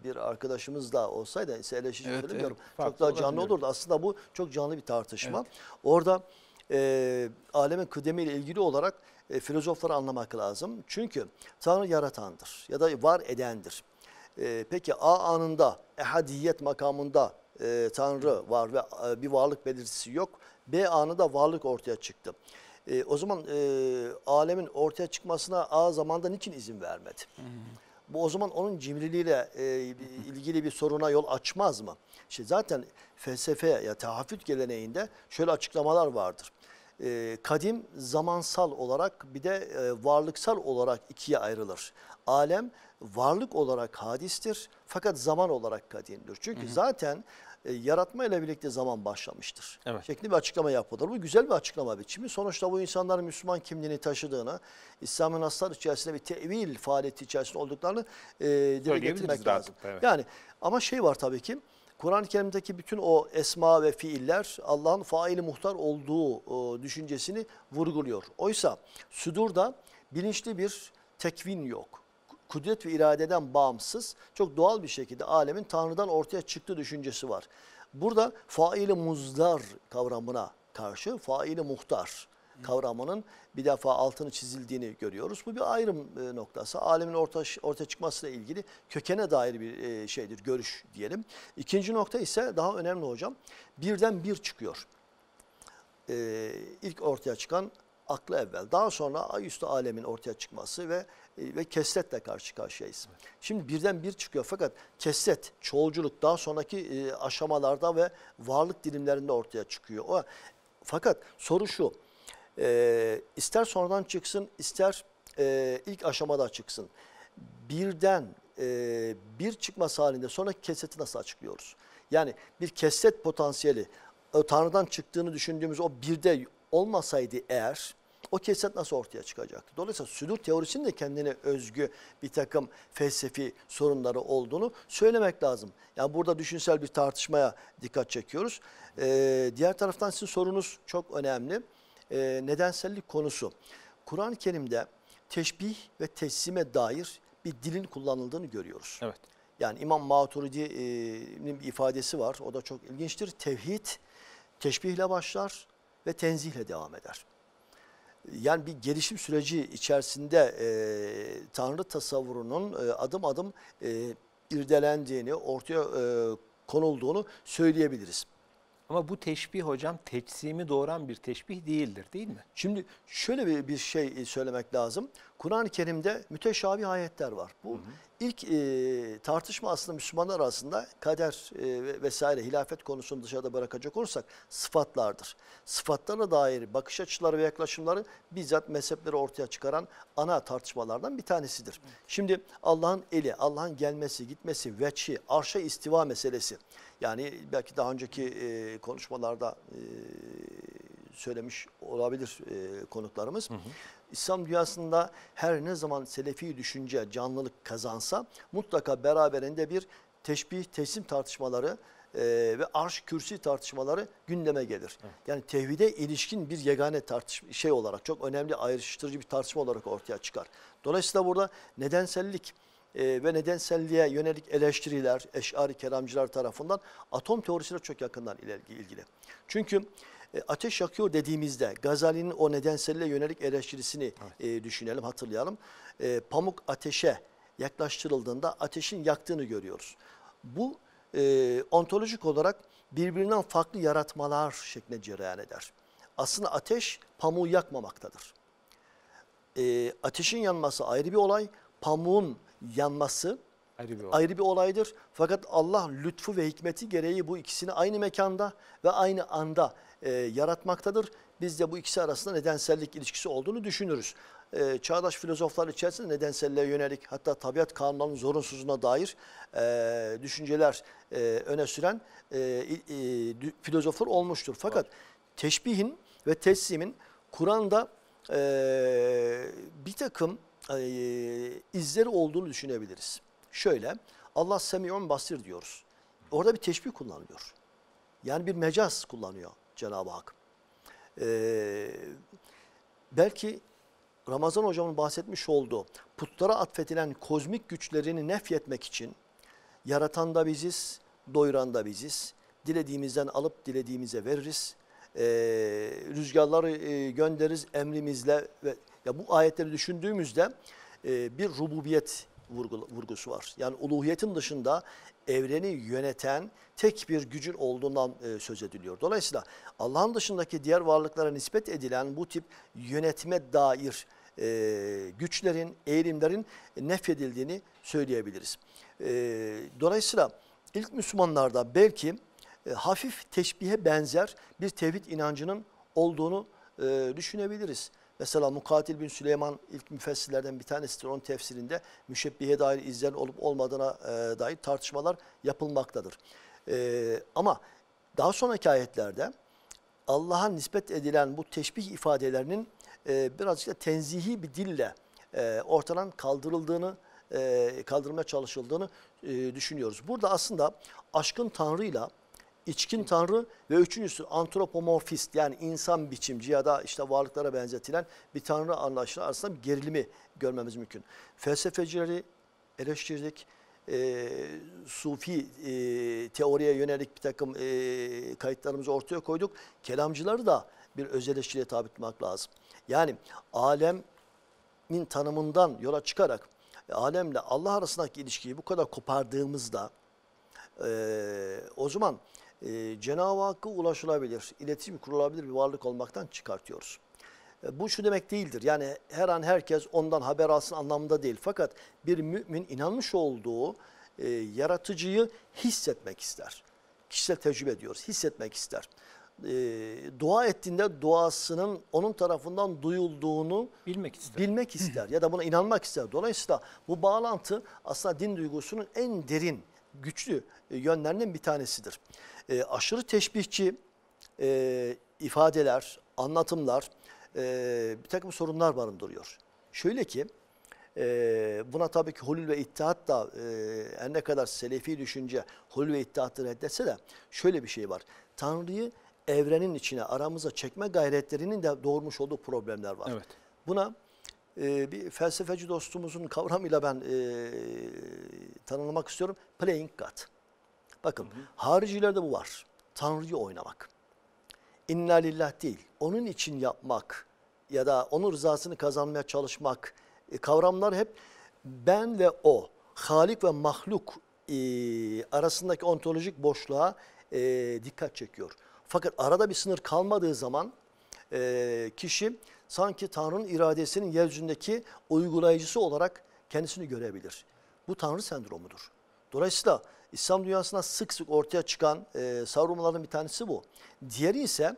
bir arkadaşımız da olsaydı eleştiri evet, söylemiyorum. Evet, çok daha canlı olurdu. Aslında bu çok canlı bir tartışma. Evet. Orada e, alemin kıdemiyle ilgili olarak e, filozofları anlamak lazım. Çünkü Tanrı yaratandır ya da var edendir. E, peki A anında ehadiyet makamında e, Tanrı var ve e, bir varlık belirtisi yok. B anında varlık ortaya çıktı. E, o zaman e, alemin ortaya çıkmasına A zamanda niçin izin vermedi? Hı bu o zaman onun cimriliğiyle e, ilgili bir soruna yol açmaz mı? İşte zaten felsefe ya tahafüt geleneğinde şöyle açıklamalar vardır. E, kadim zamansal olarak bir de e, varlıksal olarak ikiye ayrılır. Alem varlık olarak hadistir fakat zaman olarak kadimdir. Çünkü hı hı. zaten e, yaratma ile birlikte zaman başlamıştır. Evet. Şekli bir açıklama yapılır. Bu güzel bir açıklama biçimi. Sonuçta bu insanların Müslüman kimliğini taşıdığını, İslam'ın aslar içerisinde bir tevil faaliyeti içerisinde olduklarını e, dile getirmek lazım. Artık, evet. Yani ama şey var tabii ki. Kur'an-ı Kerim'deki bütün o esma ve fiiller Allah'ın faili muhtar olduğu e, düşüncesini vurguluyor. Oysa südurda bilinçli bir tekvin yok kudret ve iradeden bağımsız çok doğal bir şekilde alemin Tanrı'dan ortaya çıktı düşüncesi var. Burada faili muzdar kavramına karşı faili muhtar kavramının bir defa altını çizildiğini görüyoruz. Bu bir ayrım e, noktası. Alemin orta, ortaya çıkmasıyla ilgili kökene dair bir e, şeydir, görüş diyelim. İkinci nokta ise daha önemli hocam. Birden bir çıkıyor. Ee, ilk ortaya çıkan aklı evvel. Daha sonra ayüstü alemin ortaya çıkması ve e, ve kesretle karşı karşıyayız. Evet. Şimdi birden bir çıkıyor fakat kesret, çoğulculuk daha sonraki e, aşamalarda ve varlık dilimlerinde ortaya çıkıyor. O, fakat soru şu, e, ister sonradan çıksın ister ilk aşamada çıksın. Birden bir çıkması halinde sonraki kesreti nasıl açıklıyoruz? Yani bir kesret potansiyeli Tanrı'dan çıktığını düşündüğümüz o birde olmasaydı eğer o kesret nasıl ortaya çıkacaktı? Dolayısıyla südur teorisinin de kendine özgü bir takım felsefi sorunları olduğunu söylemek lazım. Yani burada düşünsel bir tartışmaya dikkat çekiyoruz. Ee, diğer taraftan sizin sorunuz çok önemli. Ee, nedensellik konusu. Kur'an-ı Kerim'de teşbih ve teslime dair bir dilin kullanıldığını görüyoruz. Evet. Yani İmam Maturidi'nin bir e, ifadesi var. O da çok ilginçtir. Tevhid teşbihle başlar, ve tenzihle devam eder. Yani bir gelişim süreci içerisinde e, Tanrı tasavvurunun e, adım adım e, irdelendiğini, ortaya e, konulduğunu söyleyebiliriz. Ama bu teşbih hocam teçsimi doğuran bir teşbih değildir değil mi? Şimdi şöyle bir, bir şey e, söylemek lazım. Kuran-ı Kerim'de müteşabih ayetler var. Bu hı hı. ilk e, tartışma aslında Müslümanlar arasında kader e, vesaire hilafet konusunu dışarıda bırakacak olursak sıfatlardır. Sıfatlara dair bakış açıları ve yaklaşımları bizzat mezhepleri ortaya çıkaran ana tartışmalardan bir tanesidir. Hı. Şimdi Allah'ın eli, Allah'ın gelmesi, gitmesi, veçhi, arşa istiva meselesi. Yani belki daha önceki e, konuşmalarda e, söylemiş olabilir e, konuklarımız. Hı hı. İslam dünyasında her ne zaman selefi düşünce canlılık kazansa mutlaka beraberinde bir teşbih, teslim tartışmaları e, ve arş kürsi tartışmaları gündeme gelir. Evet. Yani tevhide ilişkin bir yegane tartışma şey olarak çok önemli ayrıştırıcı bir tartışma olarak ortaya çıkar. Dolayısıyla burada nedensellik ee, ve nedenselliğe yönelik eleştiriler eşari kelamcılar tarafından atom teorisiyle çok yakından ilgili. Çünkü e, ateş yakıyor dediğimizde Gazali'nin o nedenselliğe yönelik eleştirisini evet. E, düşünelim, hatırlayalım. E, pamuk ateşe yaklaştırıldığında ateşin yaktığını görüyoruz. Bu ontolojik olarak birbirinden farklı yaratmalar şeklinde cereyan eder. Aslında ateş pamuğu yakmamaktadır. E, ateşin yanması ayrı bir olay, pamuğun yanması ayrı bir, ayrı bir olaydır. Fakat Allah lütfu ve hikmeti gereği bu ikisini aynı mekanda ve aynı anda e, yaratmaktadır. Biz de bu ikisi arasında nedensellik ilişkisi olduğunu düşünürüz. E, çağdaş filozoflar içerisinde nedenselliğe yönelik hatta tabiat kanunlarının zorunsuzluğuna dair e, düşünceler e, öne süren e, e, filozoflar olmuştur. Fakat Var. teşbihin ve teslimin Kur'an'da e, bir takım e, izleri olduğunu düşünebiliriz. Şöyle Allah semiyon basir diyoruz. Orada bir teşbih kullanılıyor. Yani bir mecaz kullanıyor Cenab-ı Hak. Ee, belki Ramazan hocamın bahsetmiş olduğu putlara atfedilen kozmik güçlerini nefyetmek için yaratan da biziz, doyuran da biziz. Dilediğimizden alıp dilediğimize veririz. Ee, rüzgarları e, göndeririz emrimizle ve ya bu ayetleri düşündüğümüzde e, bir rububiyet vurgu, vurgusu var. Yani uluhiyetin dışında evreni yöneten tek bir gücün olduğundan e, söz ediliyor. Dolayısıyla Allah'ın dışındaki diğer varlıklara nispet edilen bu tip yönetme dair e, güçlerin, eğilimlerin nefedildiğini söyleyebiliriz. E, dolayısıyla ilk Müslümanlarda belki e, hafif teşbihe benzer bir tevhid inancının olduğunu e, düşünebiliriz. Mesela Mukatil bin Süleyman ilk müfessirlerden bir tanesidir. Onun tefsirinde müşebbihe dair izlen olup olmadığına e, dair tartışmalar yapılmaktadır. E, ama daha sonraki ayetlerde Allah'a nispet edilen bu teşbih ifadelerinin e, birazcık da tenzihi bir dille e, ortadan kaldırıldığını, e, kaldırmaya çalışıldığını e, düşünüyoruz. Burada aslında aşkın Tanrı'yla, içkin tanrı ve üçüncüsü antropomorfist yani insan biçimci ya da işte varlıklara benzetilen bir tanrı anlayışları arasında bir gerilimi görmemiz mümkün. Felsefecileri eleştirdik, e, sufi e, teoriye yönelik bir takım e, kayıtlarımızı ortaya koyduk. Kelamcıları da bir öz eleştiriye tabi tutmak lazım. Yani alemin tanımından yola çıkarak e, alemle Allah arasındaki ilişkiyi bu kadar kopardığımızda e, o zaman e, Cenab-ı Hakk'a ulaşılabilir, iletişim kurulabilir bir varlık olmaktan çıkartıyoruz. E, bu şu demek değildir. Yani her an herkes ondan haber alsın anlamında değil. Fakat bir mümin inanmış olduğu e, yaratıcıyı hissetmek ister. Kişisel tecrübe ediyoruz, hissetmek ister. E, dua ettiğinde duasının onun tarafından duyulduğunu bilmek ister. bilmek ister ya da buna inanmak ister. Dolayısıyla bu bağlantı aslında din duygusunun en derin, güçlü e, yönlerinden bir tanesidir. E, aşırı teşbihçi e, ifadeler, anlatımlar e, bir takım sorunlar barındırıyor. Şöyle ki e, buna tabii ki hulül ve ittihat da e, her ne kadar selefi düşünce hulül ve ittihatı reddetse de şöyle bir şey var. Tanrı'yı evrenin içine aramıza çekme gayretlerinin de doğurmuş olduğu problemler var. Evet. Buna e, bir felsefeci dostumuzun kavramıyla ben e, tanımlamak istiyorum. Playing God. Bakın hı hı. haricilerde bu var. Tanrı'yı oynamak. İnna lillah değil. Onun için yapmak ya da onun rızasını kazanmaya çalışmak e, kavramlar hep ben ve o, Halik ve mahluk e, arasındaki ontolojik boşluğa e, dikkat çekiyor. Fakat arada bir sınır kalmadığı zaman e, kişi sanki Tanrı'nın iradesinin yeryüzündeki uygulayıcısı olarak kendisini görebilir. Bu Tanrı sendromudur. Dolayısıyla İslam dünyasına sık sık ortaya çıkan e, savrulmaların bir tanesi bu. Diğeri ise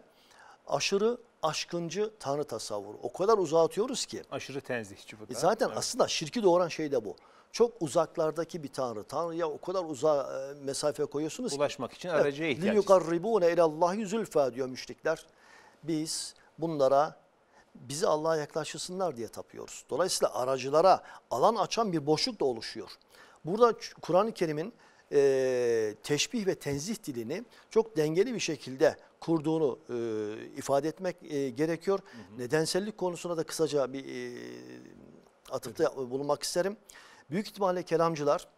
aşırı aşkıncı tanrı tasavvuru. O kadar uzatıyoruz ki. Aşırı tenzihçi bu da. E zaten evet. aslında şirki doğuran şey de bu. Çok uzaklardaki bir tanrı. Tanrı'ya o kadar uzağa e, mesafe koyuyorsunuz Ulaşmak ki. için evet, araca ihtiyaç. لِيُقَرِّبُونَ اِلَى اللّٰهِ زُلْفَى diyor müşrikler. Biz bunlara bizi Allah'a yaklaşırsınlar diye tapıyoruz. Dolayısıyla aracılara alan açan bir boşluk da oluşuyor. Burada Kur'an-ı Kerim'in e, teşbih ve tenzih dilini çok dengeli bir şekilde kurduğunu e, ifade etmek e, gerekiyor. Hı hı. Nedensellik konusuna da kısaca bir e, atıfta evet. bulunmak isterim. Büyük ihtimalle kelamcılar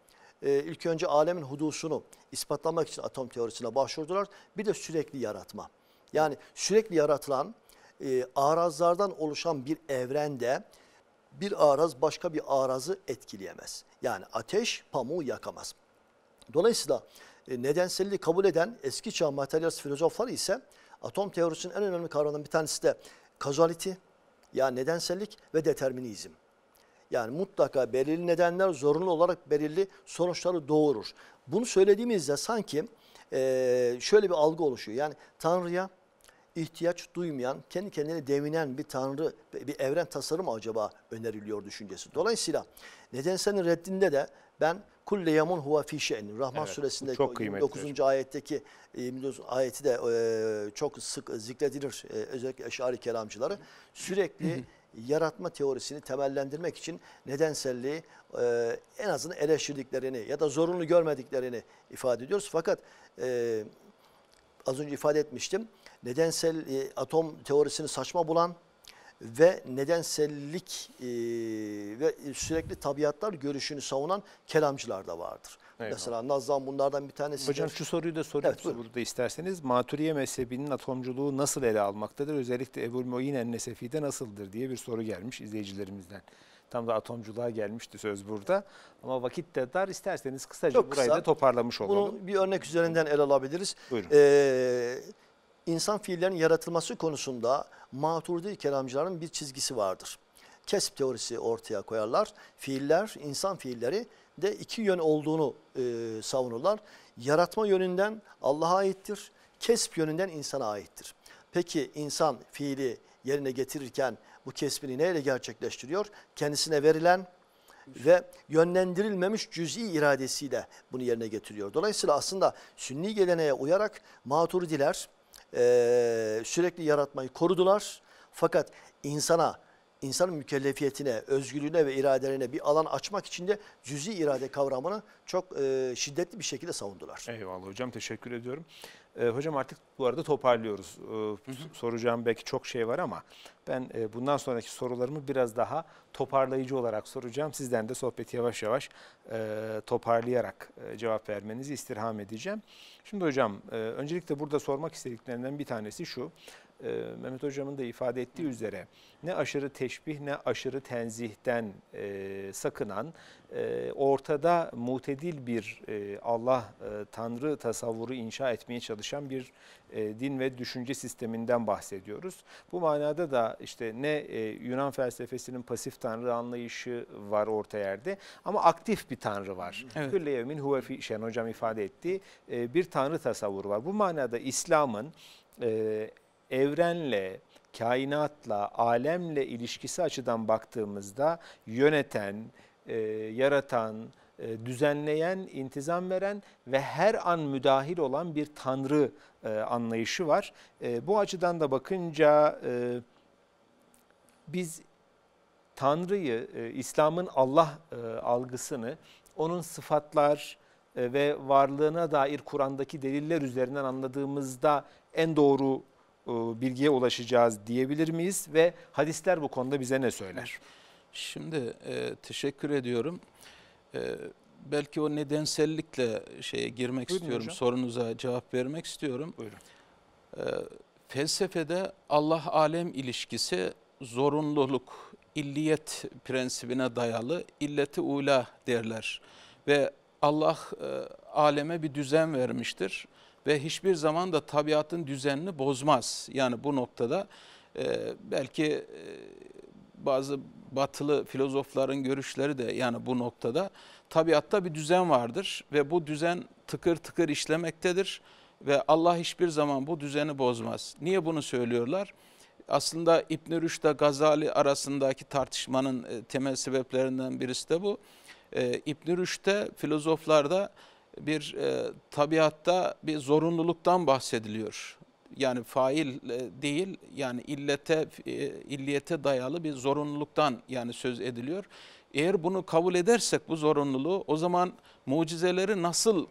e, ilk önce alemin hudusunu ispatlamak için atom teorisine başvurdular. Bir de sürekli yaratma. Yani sürekli yaratılan e, arazlardan oluşan bir evrende bir araz başka bir arazı etkileyemez. Yani ateş pamuğu yakamaz. Dolayısıyla e, nedenselliği kabul eden eski çağ materyalist filozoflar ise atom teorisinin en önemli kavramlarından bir tanesi de kazaliti yani nedensellik ve determinizm. Yani mutlaka belirli nedenler zorunlu olarak belirli sonuçları doğurur. Bunu söylediğimizde sanki e, şöyle bir algı oluşuyor. Yani Tanrı'ya ihtiyaç duymayan, kendi kendine devinen bir tanrı, bir evren tasarımı acaba öneriliyor düşüncesi. Dolayısıyla nedenselin reddinde de ben kulle yemun huve fi şe'nin. Rahman evet, suresinde 9. ayetteki e, ayeti de e, çok sık zikredilir e, özellikle eşari kelamcıları. Sürekli yaratma teorisini temellendirmek için nedenselliği e, en azından eleştirdiklerini ya da zorunlu görmediklerini ifade ediyoruz. Fakat az önce ifade etmiştim. Nedensel atom teorisini saçma bulan ve nedensellik e, ve sürekli tabiatlar görüşünü savunan kelamcılar da vardır. Eyvallah. Mesela Nazan bunlardan bir tanesi. Hocam şu soruyu da sorayım evet, burada isterseniz. Maturiye mezhebinin atomculuğu nasıl ele almaktadır? Özellikle Ebu Muin en-Nesefi'de nasıldır diye bir soru gelmiş izleyicilerimizden. Tam da atomculuğa gelmişti söz burada. Ama vakit de dar. İsterseniz kısaca Çok burayı da toparlamış olalım. Bunu bir örnek üzerinden ele alabiliriz. Buyurun. Ee, insan fiillerinin yaratılması konusunda maturdi kelamcıların bir çizgisi vardır. Kesp teorisi ortaya koyarlar. Fiiller, insan fiilleri de iki yön olduğunu e, savunurlar. Yaratma yönünden Allah'a aittir, kesp yönünden insana aittir. Peki insan fiili yerine getirirken bu kesbini neyle gerçekleştiriyor? Kendisine verilen ve yönlendirilmemiş cüz'i iradesiyle bunu yerine getiriyor. Dolayısıyla aslında sünni geleneğe uyarak maturidiler e, sürekli yaratmayı korudular. Fakat insana, insanın mükellefiyetine, özgürlüğüne ve iradelerine bir alan açmak için de cüzi irade kavramını çok e, şiddetli bir şekilde savundular. Eyvallah hocam teşekkür ediyorum. E, hocam artık bu arada toparlıyoruz. E, hı hı. Soracağım belki çok şey var ama ben e, bundan sonraki sorularımı biraz daha toparlayıcı olarak soracağım. Sizden de sohbeti yavaş yavaş e, toparlayarak e, cevap vermenizi istirham edeceğim. Şimdi hocam e, öncelikle burada sormak istediklerimden bir tanesi şu e, Mehmet Hocam'ın da ifade ettiği üzere ne aşırı teşbih ne aşırı tenzihten e, sakınan e, ortada mutedil bir e, Allah e, Tanrı tasavvuru inşa etmeye çalışan bir e, din ve düşünce sisteminden bahsediyoruz. Bu manada da işte ne e, Yunan felsefesinin pasif tanrı anlayışı var orta yerde ama aktif bir tanrı var. Evet. Külleyemin huve fişen hocam ifade ettiği e, bir tanrı tasavvuru var. Bu manada İslam'ın e, evrenle, kainatla, alemle ilişkisi açıdan baktığımızda yöneten, e, yaratan, e, düzenleyen, intizam veren ve her an müdahil olan bir tanrı e, anlayışı var. E, bu açıdan da bakınca e, biz Tanrı'yı, e, İslam'ın Allah e, algısını, onun sıfatlar e, ve varlığına dair Kur'an'daki deliller üzerinden anladığımızda en doğru e, bilgiye ulaşacağız diyebilir miyiz ve hadisler bu konuda bize ne söyler? Şimdi e, teşekkür ediyorum. E, belki o nedensellikle şeye girmek Buyurun istiyorum. Hocam. Sorunuza cevap vermek istiyorum. Buyurun. E, felsefede Allah alem ilişkisi zorunluluk, illiyet prensibine dayalı illeti ula derler ve Allah e, aleme bir düzen vermiştir ve hiçbir zaman da tabiatın düzenini bozmaz. Yani bu noktada e, belki e, bazı batılı filozofların görüşleri de yani bu noktada tabiatta bir düzen vardır ve bu düzen tıkır tıkır işlemektedir ve Allah hiçbir zaman bu düzeni bozmaz. Niye bunu söylüyorlar? Aslında İbn Rüşd Gazali arasındaki tartışmanın e, temel sebeplerinden birisi de bu. E, İbn Rüşd'te filozoflarda bir e, tabiatta bir zorunluluktan bahsediliyor. Yani fail e, değil yani illete e, illiyete dayalı bir zorunluluktan yani söz ediliyor. Eğer bunu kabul edersek bu zorunluluğu o zaman mucizeleri nasıl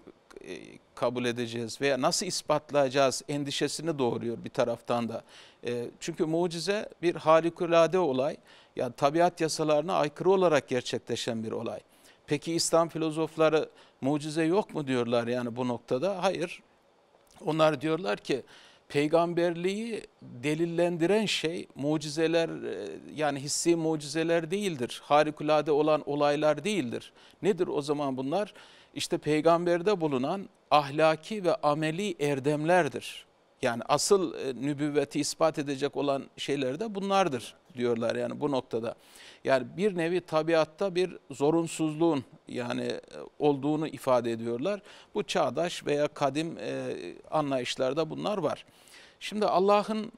e, kabul edeceğiz veya nasıl ispatlayacağız endişesini doğuruyor bir taraftan da. E, çünkü mucize bir harikulade olay yani tabiat yasalarına aykırı olarak gerçekleşen bir olay. Peki İslam filozofları mucize yok mu diyorlar yani bu noktada? Hayır. Onlar diyorlar ki peygamberliği delillendiren şey mucizeler e, yani hissi mucizeler değildir. Harikulade olan olaylar değildir. Nedir o zaman bunlar? İşte peygamberde bulunan ahlaki ve ameli erdemlerdir. Yani asıl e, nübüvveti ispat edecek olan şeyler de bunlardır diyorlar yani bu noktada. Yani bir nevi tabiatta bir zorunsuzluğun yani e, olduğunu ifade ediyorlar. Bu çağdaş veya kadim e, anlayışlarda bunlar var. Şimdi Allah'ın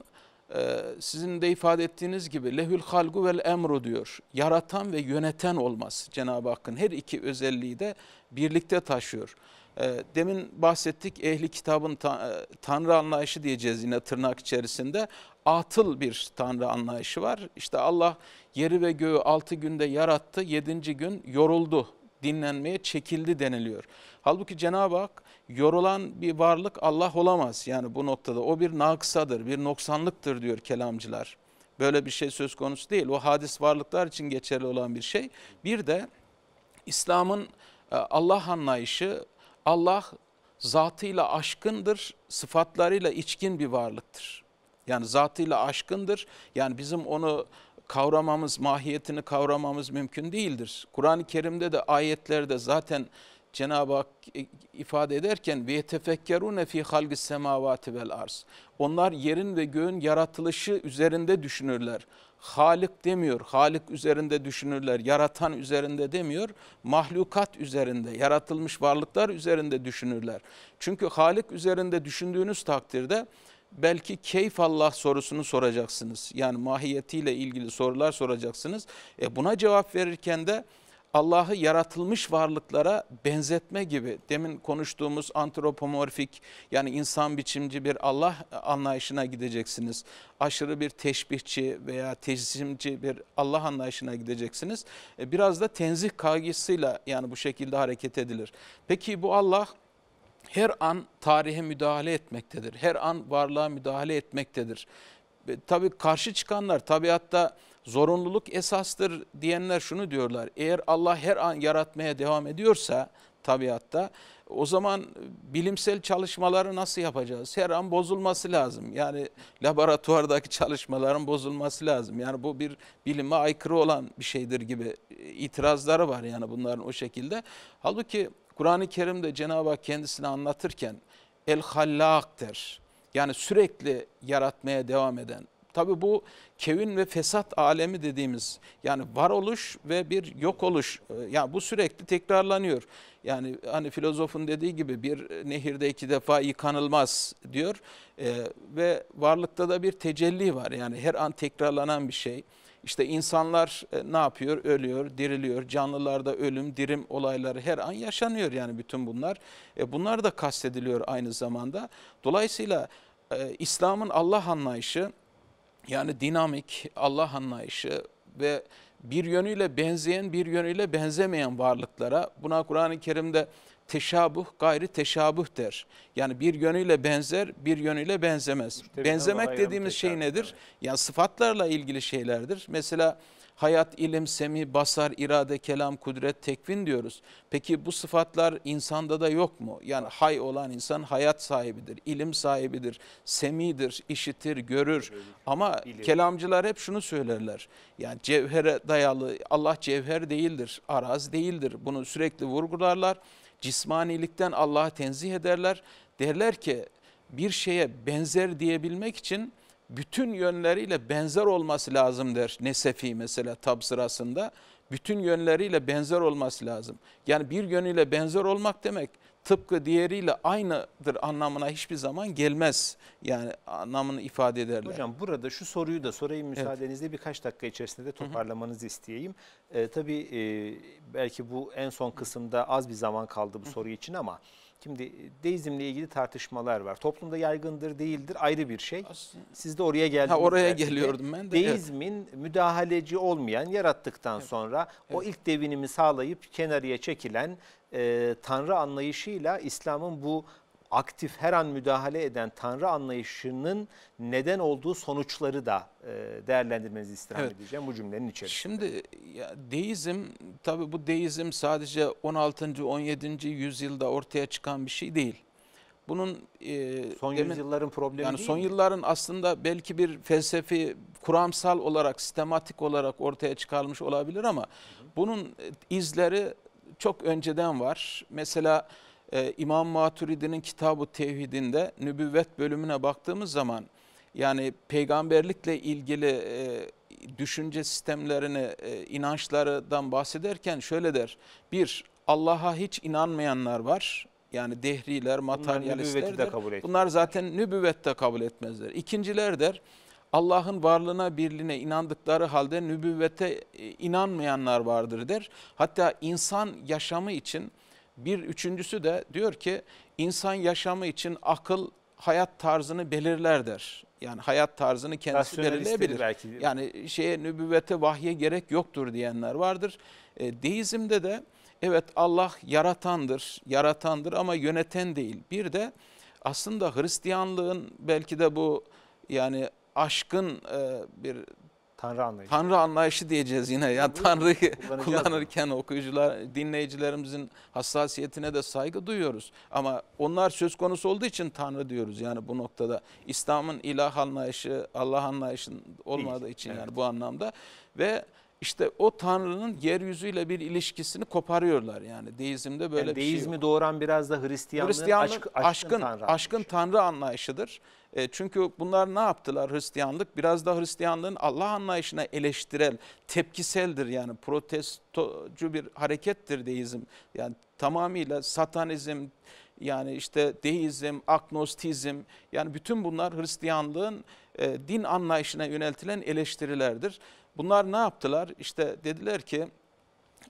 sizin de ifade ettiğiniz gibi lehül halgu vel emru diyor. Yaratan ve yöneten olmaz Cenab-ı Hakk'ın her iki özelliği de birlikte taşıyor. Ee, demin bahsettik ehli kitabın e, tanrı anlayışı diyeceğiz yine tırnak içerisinde. Atıl bir tanrı anlayışı var. İşte Allah yeri ve göğü altı günde yarattı, yedinci gün yoruldu, dinlenmeye çekildi deniliyor. Halbuki Cenab-ı Hak yorulan bir varlık Allah olamaz. Yani bu noktada o bir naksadır, bir noksanlıktır diyor kelamcılar. Böyle bir şey söz konusu değil. O hadis varlıklar için geçerli olan bir şey. Bir de İslam'ın e, Allah anlayışı Allah zatıyla aşkındır, sıfatlarıyla içkin bir varlıktır. Yani zatıyla aşkındır. Yani bizim onu kavramamız, mahiyetini kavramamız mümkün değildir. Kur'an-ı Kerim'de de ayetlerde zaten Cenab-ı Hak ifade ederken ve tefekkerun fi halgis semavati vel arz. Onlar yerin ve göğün yaratılışı üzerinde düşünürler. Halik demiyor. halik üzerinde düşünürler. Yaratan üzerinde demiyor. Mahlukat üzerinde, yaratılmış varlıklar üzerinde düşünürler. Çünkü halik üzerinde düşündüğünüz takdirde belki keyf Allah sorusunu soracaksınız. Yani mahiyetiyle ilgili sorular soracaksınız. E buna cevap verirken de Allah'ı yaratılmış varlıklara benzetme gibi demin konuştuğumuz antropomorfik yani insan biçimci bir Allah anlayışına gideceksiniz. Aşırı bir teşbihçi veya tecsimci bir Allah anlayışına gideceksiniz. E, biraz da tenzih kaygısıyla yani bu şekilde hareket edilir. Peki bu Allah her an tarihe müdahale etmektedir. Her an varlığa müdahale etmektedir. E, tabii karşı çıkanlar tabiatta zorunluluk esastır diyenler şunu diyorlar. Eğer Allah her an yaratmaya devam ediyorsa tabiatta o zaman bilimsel çalışmaları nasıl yapacağız? Her an bozulması lazım. Yani laboratuvardaki çalışmaların bozulması lazım. Yani bu bir bilime aykırı olan bir şeydir gibi itirazları var yani bunların o şekilde. Halbuki Kur'an-ı Kerim'de Cenab-ı Hak kendisini anlatırken el hallak der. Yani sürekli yaratmaya devam eden, Tabii bu kevin ve fesat alemi dediğimiz yani varoluş ve bir yok oluş. E, yani bu sürekli tekrarlanıyor. Yani hani filozofun dediği gibi bir nehirde iki defa yıkanılmaz diyor. Ee, ve varlıkta da bir tecelli var. Yani her an tekrarlanan bir şey. İşte insanlar e, ne yapıyor? Ölüyor, diriliyor. Canlılarda ölüm, dirim olayları her an yaşanıyor yani bütün bunlar. E, bunlar da kastediliyor aynı zamanda. Dolayısıyla İslam'ın Allah anlayışı yani dinamik Allah anlayışı ve bir yönüyle benzeyen bir yönüyle benzemeyen varlıklara buna Kur'an-ı Kerim'de teşabuh gayri teşabuh der. Yani bir yönüyle benzer, bir yönüyle benzemez. İşte Benzemek dediğimiz şey nedir? Yani sıfatlarla ilgili şeylerdir. Mesela Hayat, ilim, semi, basar, irade, kelam, kudret, tekvin diyoruz. Peki bu sıfatlar insanda da yok mu? Yani hay olan insan hayat sahibidir, ilim sahibidir, semidir, işitir, görür. Ama kelamcılar hep şunu söylerler. Yani cevhere dayalı Allah cevher değildir, araz değildir. Bunu sürekli vurgularlar. Cismanilikten Allah'ı tenzih ederler. Derler ki bir şeye benzer diyebilmek için bütün yönleriyle benzer olması lazım der Nesefi mesela tab sırasında. Bütün yönleriyle benzer olması lazım. Yani bir yönüyle benzer olmak demek tıpkı diğeriyle aynıdır anlamına hiçbir zaman gelmez. Yani anlamını ifade ederler. Hocam burada şu soruyu da sorayım müsaadenizle evet. birkaç dakika içerisinde de toparlamanızı Hı -hı. isteyeyim. Ee, tabii e, belki bu en son kısımda az bir zaman kaldı bu Hı -hı. soru için ama... Şimdi e, deizmle ilgili tartışmalar var. Toplumda yaygındır değildir ayrı bir şey. Aslında, Siz de oraya geldiniz. Ha, oraya geliyordum ben de. Deizmin evet. müdahaleci olmayan yarattıktan evet. sonra evet. o ilk devinimi sağlayıp kenarıya çekilen e, Tanrı anlayışıyla İslam'ın bu aktif her an müdahale eden Tanrı anlayışının neden olduğu sonuçları da e, değerlendirmenizi istirham evet. edeceğim bu cümlenin içerisinde. Şimdi ya, deizm tabi bu deizm sadece 16. 17. yüzyılda ortaya çıkan bir şey değil. Bunun e, son demin, yüzyılların problemi yani değil son mi? yılların aslında belki bir felsefi kuramsal olarak sistematik olarak ortaya çıkarmış olabilir ama hı hı. bunun e, izleri çok önceden var. Mesela ee, İmam Maturidi'nin kitabı Tevhid'inde nübüvvet bölümüne baktığımız zaman yani peygamberlikle ilgili e, düşünce sistemlerini, e, inançlardan bahsederken şöyle der. Bir, Allah'a hiç inanmayanlar var. Yani dehriler, materyalistler de kabul etmez. Bunlar zaten nübüvvette kabul etmezler. İkinciler der, Allah'ın varlığına, birliğine inandıkları halde nübüvvete e, inanmayanlar vardır der. Hatta insan yaşamı için bir üçüncüsü de diyor ki insan yaşamı için akıl hayat tarzını belirler der. Yani hayat tarzını kendisi belirleyebilir. Belki. Yani şeye nübüvvete vahye gerek yoktur diyenler vardır. E, deizmde de evet Allah yaratandır, yaratandır ama yöneten değil. Bir de aslında Hristiyanlığın belki de bu yani aşkın e, bir Tanrı anlayışı. Tanrı anlayışı diyeceğiz yine. Ya Tanrı'yı kullanırken okuyucular, dinleyicilerimizin hassasiyetine de saygı duyuyoruz. Ama onlar söz konusu olduğu için Tanrı diyoruz yani bu noktada. İslam'ın ilah anlayışı, Allah anlayışının olmadığı için evet. yani bu anlamda ve işte o Tanrı'nın yeryüzüyle bir ilişkisini koparıyorlar yani. Deizmde böyle yani bir deizmi şey Deizmi doğuran biraz da Hristiyanlığın, Hristiyanlık, aşk, aşkın, aşkın, Tanrı, aşkın Tanrı anlayışıdır. E, çünkü bunlar ne yaptılar Hristiyanlık? Biraz da Hristiyanlığın Allah anlayışına eleştirel, tepkiseldir yani protestocu bir harekettir deizm. Yani tamamıyla satanizm, yani işte deizm, agnostizm yani bütün bunlar Hristiyanlığın e, din anlayışına yöneltilen eleştirilerdir. Bunlar ne yaptılar? İşte dediler ki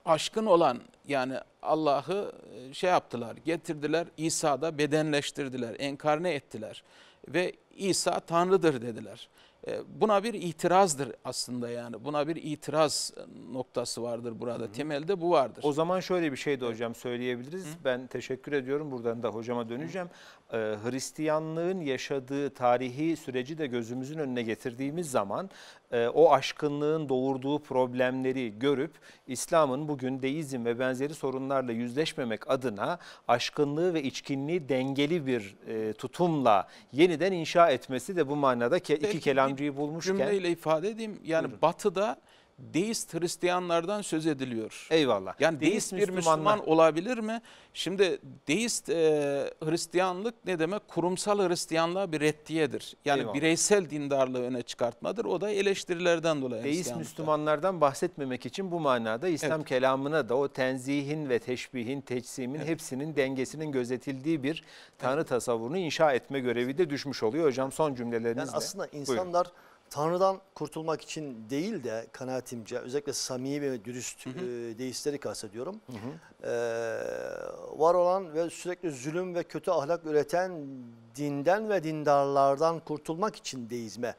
aşkın olan yani Allah'ı e, şey yaptılar, getirdiler, İsa'da bedenleştirdiler, enkarne ettiler ve İsa Tanrı'dır dediler. E, buna bir itirazdır aslında yani. Buna bir itiraz noktası vardır burada. Hı hı. Temelde bu vardır. O zaman şöyle bir şey de hocam söyleyebiliriz. Hı? Ben teşekkür ediyorum. Buradan da hocama döneceğim. Hı. E, Hristiyanlığın yaşadığı tarihi süreci de gözümüzün önüne getirdiğimiz zaman e, o aşkınlığın doğurduğu problemleri görüp İslam'ın bugün deizm ve benzeri sorunlarla yüzleşmemek adına aşkınlığı ve içkinliği dengeli bir e, tutumla yeniden inşa etmesi de bu manada ke, iki kelamcıyı bulmuşken. Cümleyle ifade edeyim yani Buyurun. batıda deist Hristiyanlardan söz ediliyor. Eyvallah. Yani deist, deist bir Müslüman olabilir mi? Şimdi deist e, Hristiyanlık ne demek? Kurumsal Hristiyanlığa bir reddiyedir. Yani Eyvallah. bireysel dindarlığı öne çıkartmadır. O da eleştirilerden dolayı. Deist Müslümanlardan bahsetmemek için bu manada İslam evet. kelamına da o tenzihin ve teşbihin, teçsimin evet. hepsinin dengesinin gözetildiği bir tanrı evet. tasavvurunu inşa etme görevi de düşmüş oluyor. Hocam son cümlelerinizle. Yani aslında insanlar Buyurun Tanrı'dan kurtulmak için değil de kanaatimce özellikle samimi ve dürüst hı hı. E, deistleri kastediyorum. Hı hı. E, var olan ve sürekli zulüm ve kötü ahlak üreten dinden ve dindarlardan kurtulmak için deizme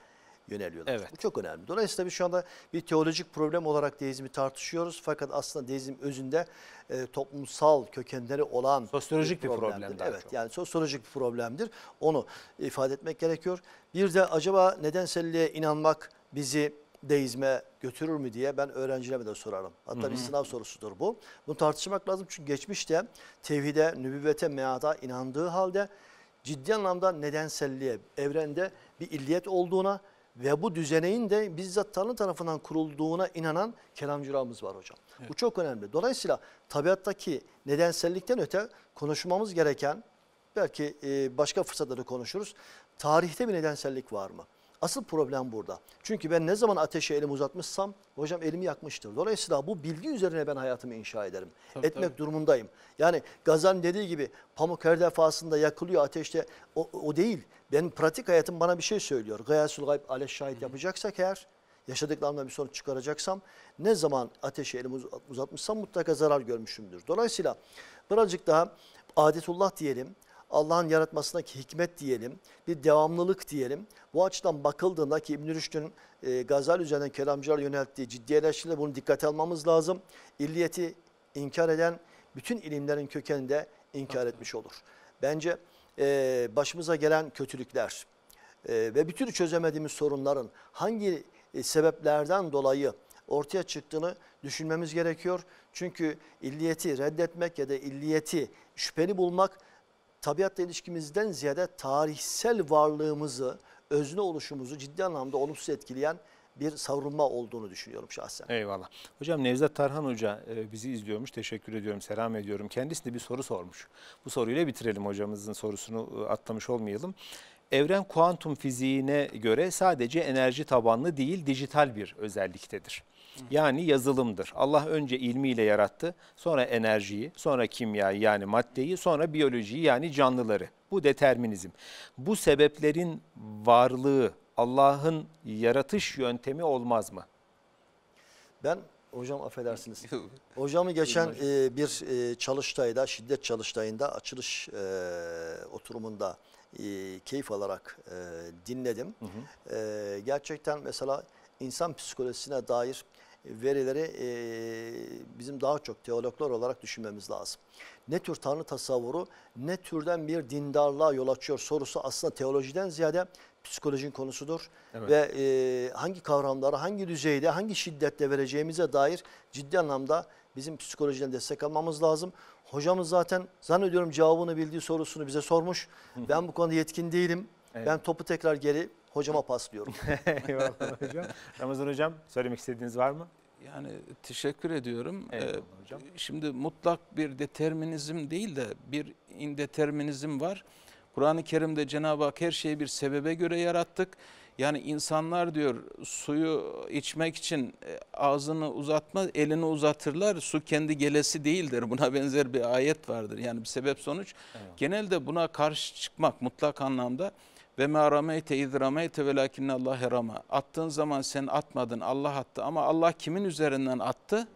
yöneliyorlar. Evet. Bu çok önemli. Dolayısıyla biz şu anda bir teolojik problem olarak deizmi tartışıyoruz. Fakat aslında deizm özünde e, toplumsal kökenleri olan sosyolojik bir problemdir. Bir problem evet çok. yani sosyolojik bir problemdir. Onu ifade etmek gerekiyor. Bir de acaba nedenselliğe inanmak bizi deizme götürür mü diye ben öğrencilerime de sorarım. Hatta hı hı. bir sınav sorusudur bu. Bunu tartışmak lazım çünkü geçmişte tevhide, nübüvvete, meada inandığı halde ciddi anlamda nedenselliğe, evrende bir illiyet olduğuna ve bu düzeneğin de bizzat Tanrı tarafından kurulduğuna inanan kelamcılarımız var hocam. Evet. Bu çok önemli. Dolayısıyla tabiattaki nedensellikten öte konuşmamız gereken belki başka fırsatlarda konuşuruz. Tarihte bir nedensellik var mı? Asıl problem burada. Çünkü ben ne zaman ateşe elimi uzatmışsam hocam elimi yakmıştır. Dolayısıyla bu bilgi üzerine ben hayatımı inşa ederim. Tabii, Etmek tabii. durumundayım. Yani Gazan dediği gibi pamuk her defasında yakılıyor ateşte o, o değil. Benim pratik hayatım bana bir şey söylüyor. Gayasül gayb aleş şahit yapacaksak eğer yaşadıklarımdan bir sonuç çıkaracaksam ne zaman ateşe elimi uzatmışsam mutlaka zarar görmüşümdür. Dolayısıyla birazcık daha adetullah diyelim Allah'ın yaratmasındaki hikmet diyelim, bir devamlılık diyelim. Bu açıdan bakıldığında ki İbn-i Rüşd'ün e, gazel üzerinden kelamcılar yönelttiği ciddi eleştiriyle bunu dikkate almamız lazım. İlliyeti inkar eden bütün ilimlerin kökeninde inkar etmiş olur. Bence e, başımıza gelen kötülükler e, ve bütün çözemediğimiz sorunların hangi e, sebeplerden dolayı ortaya çıktığını düşünmemiz gerekiyor. Çünkü illiyeti reddetmek ya da illiyeti şüpheli bulmak tabiatla ilişkimizden ziyade tarihsel varlığımızı, özne oluşumuzu ciddi anlamda olumsuz etkileyen bir savrulma olduğunu düşünüyorum şahsen. Eyvallah. Hocam Nevzat Tarhan Hoca e, bizi izliyormuş. Teşekkür ediyorum, selam ediyorum. Kendisi de bir soru sormuş. Bu soruyla bitirelim hocamızın sorusunu e, atlamış olmayalım. Evren kuantum fiziğine göre sadece enerji tabanlı değil dijital bir özelliktedir. Yani yazılımdır. Allah önce ilmiyle yarattı, sonra enerjiyi, sonra kimyayı yani maddeyi, sonra biyolojiyi yani canlıları. Bu determinizm. Bu sebeplerin varlığı Allah'ın yaratış yöntemi olmaz mı? Ben hocam affedersiniz. Hocamı geçen e, bir e, çalıştayda, şiddet çalıştayında açılış e, oturumunda e, keyif alarak e, dinledim. Hı hı. E, gerçekten mesela insan psikolojisine dair verileri e, bizim daha çok teologlar olarak düşünmemiz lazım. Ne tür Tanrı tasavvuru, ne türden bir dindarlığa yol açıyor sorusu aslında teolojiden ziyade psikolojinin konusudur. Evet. Ve e, hangi kavramları, hangi düzeyde, hangi şiddetle vereceğimize dair ciddi anlamda bizim psikolojiden destek almamız lazım. Hocamız zaten zannediyorum cevabını bildiği sorusunu bize sormuş. ben bu konuda yetkin değilim. Evet. Ben topu tekrar geri hocama paslıyorum. Eyvallah hocam. Ramazan hocam söylemek istediğiniz var mı? Yani teşekkür ediyorum. ee, hocam. Şimdi mutlak bir determinizm değil de bir indeterminizm var. Kur'an-ı Kerim'de Cenab-ı Hak her şeyi bir sebebe göre yarattık. Yani insanlar diyor suyu içmek için e, ağzını uzatma, elini uzatırlar. Su kendi gelesi değildir. Buna benzer bir ayet vardır. Yani bir sebep sonuç. Evet. Genelde buna karşı çıkmak mutlak anlamda ve ma rameyte iz rameyte velakinne Allah herama Attığın zaman sen atmadın Allah attı ama Allah kimin üzerinden attı?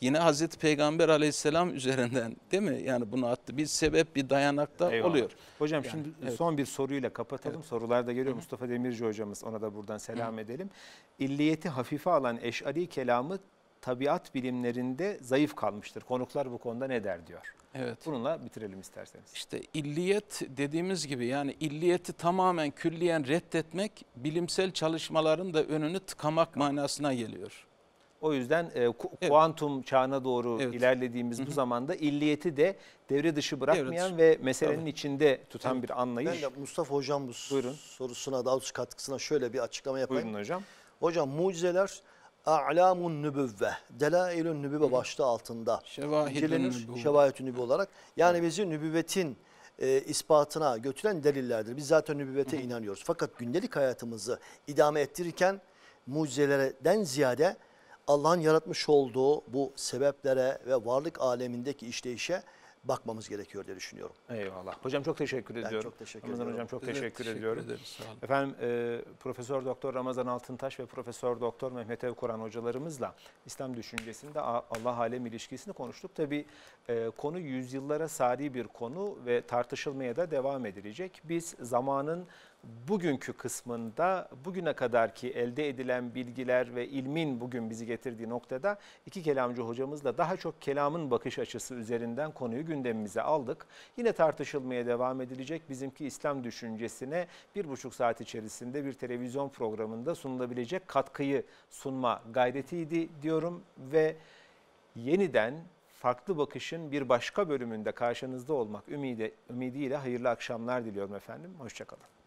Yine Hazreti Peygamber aleyhisselam üzerinden değil mi? Yani bunu attı. Bir sebep bir dayanakta Eyvallah. oluyor. Hocam yani, şimdi evet. son bir soruyla kapatalım. Evet. Sorular da geliyor. Hı. Mustafa Demirci hocamız ona da buradan selam Hı. edelim. İlliyeti hafife alan eşari kelamı tabiat bilimlerinde zayıf kalmıştır. Konuklar bu konuda ne der diyor. Evet. Bununla bitirelim isterseniz. İşte illiyet dediğimiz gibi yani illiyeti tamamen külliyen reddetmek bilimsel çalışmaların da önünü tıkamak manasına geliyor. O yüzden e, ku evet. kuantum çağına doğru evet. ilerlediğimiz bu zamanda illiyeti de devre dışı bırakmayan devre ve meselenin Tabii. içinde tutan ben, bir anlayış. Ben de Mustafa hocam bu Buyurun. sorusuna daha katkısına şöyle bir açıklama yapayım. Buyurun hocam. Hocam mucizeler A'lamun nübüvve, delailun nübüvve başta altında. Şevahidun Şevahidun nübüvve olarak. Yani bizi nübüvvetin e, ispatına götüren delillerdir. Biz zaten nübüvvete Hı. inanıyoruz. Fakat gündelik hayatımızı idame ettirirken mucizelerden ziyade Allah'ın yaratmış olduğu bu sebeplere ve varlık alemindeki işleyişe bakmamız gerekiyor diye düşünüyorum. Eyvallah. Hocam çok teşekkür ben ediyorum. çok teşekkür Ramazan ediyorum. hocam çok teşekkür, teşekkür ediyorum. Ederiz, Efendim e, Profesör Doktor Ramazan Altıntaş ve Profesör Doktor Mehmet Evkoran hocalarımızla İslam düşüncesinde Allah alem ilişkisini konuştuk. Tabi e, konu yüzyıllara sari bir konu ve tartışılmaya da devam edilecek. Biz zamanın bugünkü kısmında bugüne kadar ki elde edilen bilgiler ve ilmin bugün bizi getirdiği noktada iki kelamcı hocamızla daha çok kelamın bakış açısı üzerinden konuyu gündemimize aldık. Yine tartışılmaya devam edilecek. Bizimki İslam düşüncesine bir buçuk saat içerisinde bir televizyon programında sunulabilecek katkıyı sunma gayretiydi diyorum ve yeniden farklı bakışın bir başka bölümünde karşınızda olmak ümidi, ümidiyle hayırlı akşamlar diliyorum efendim. Hoşçakalın.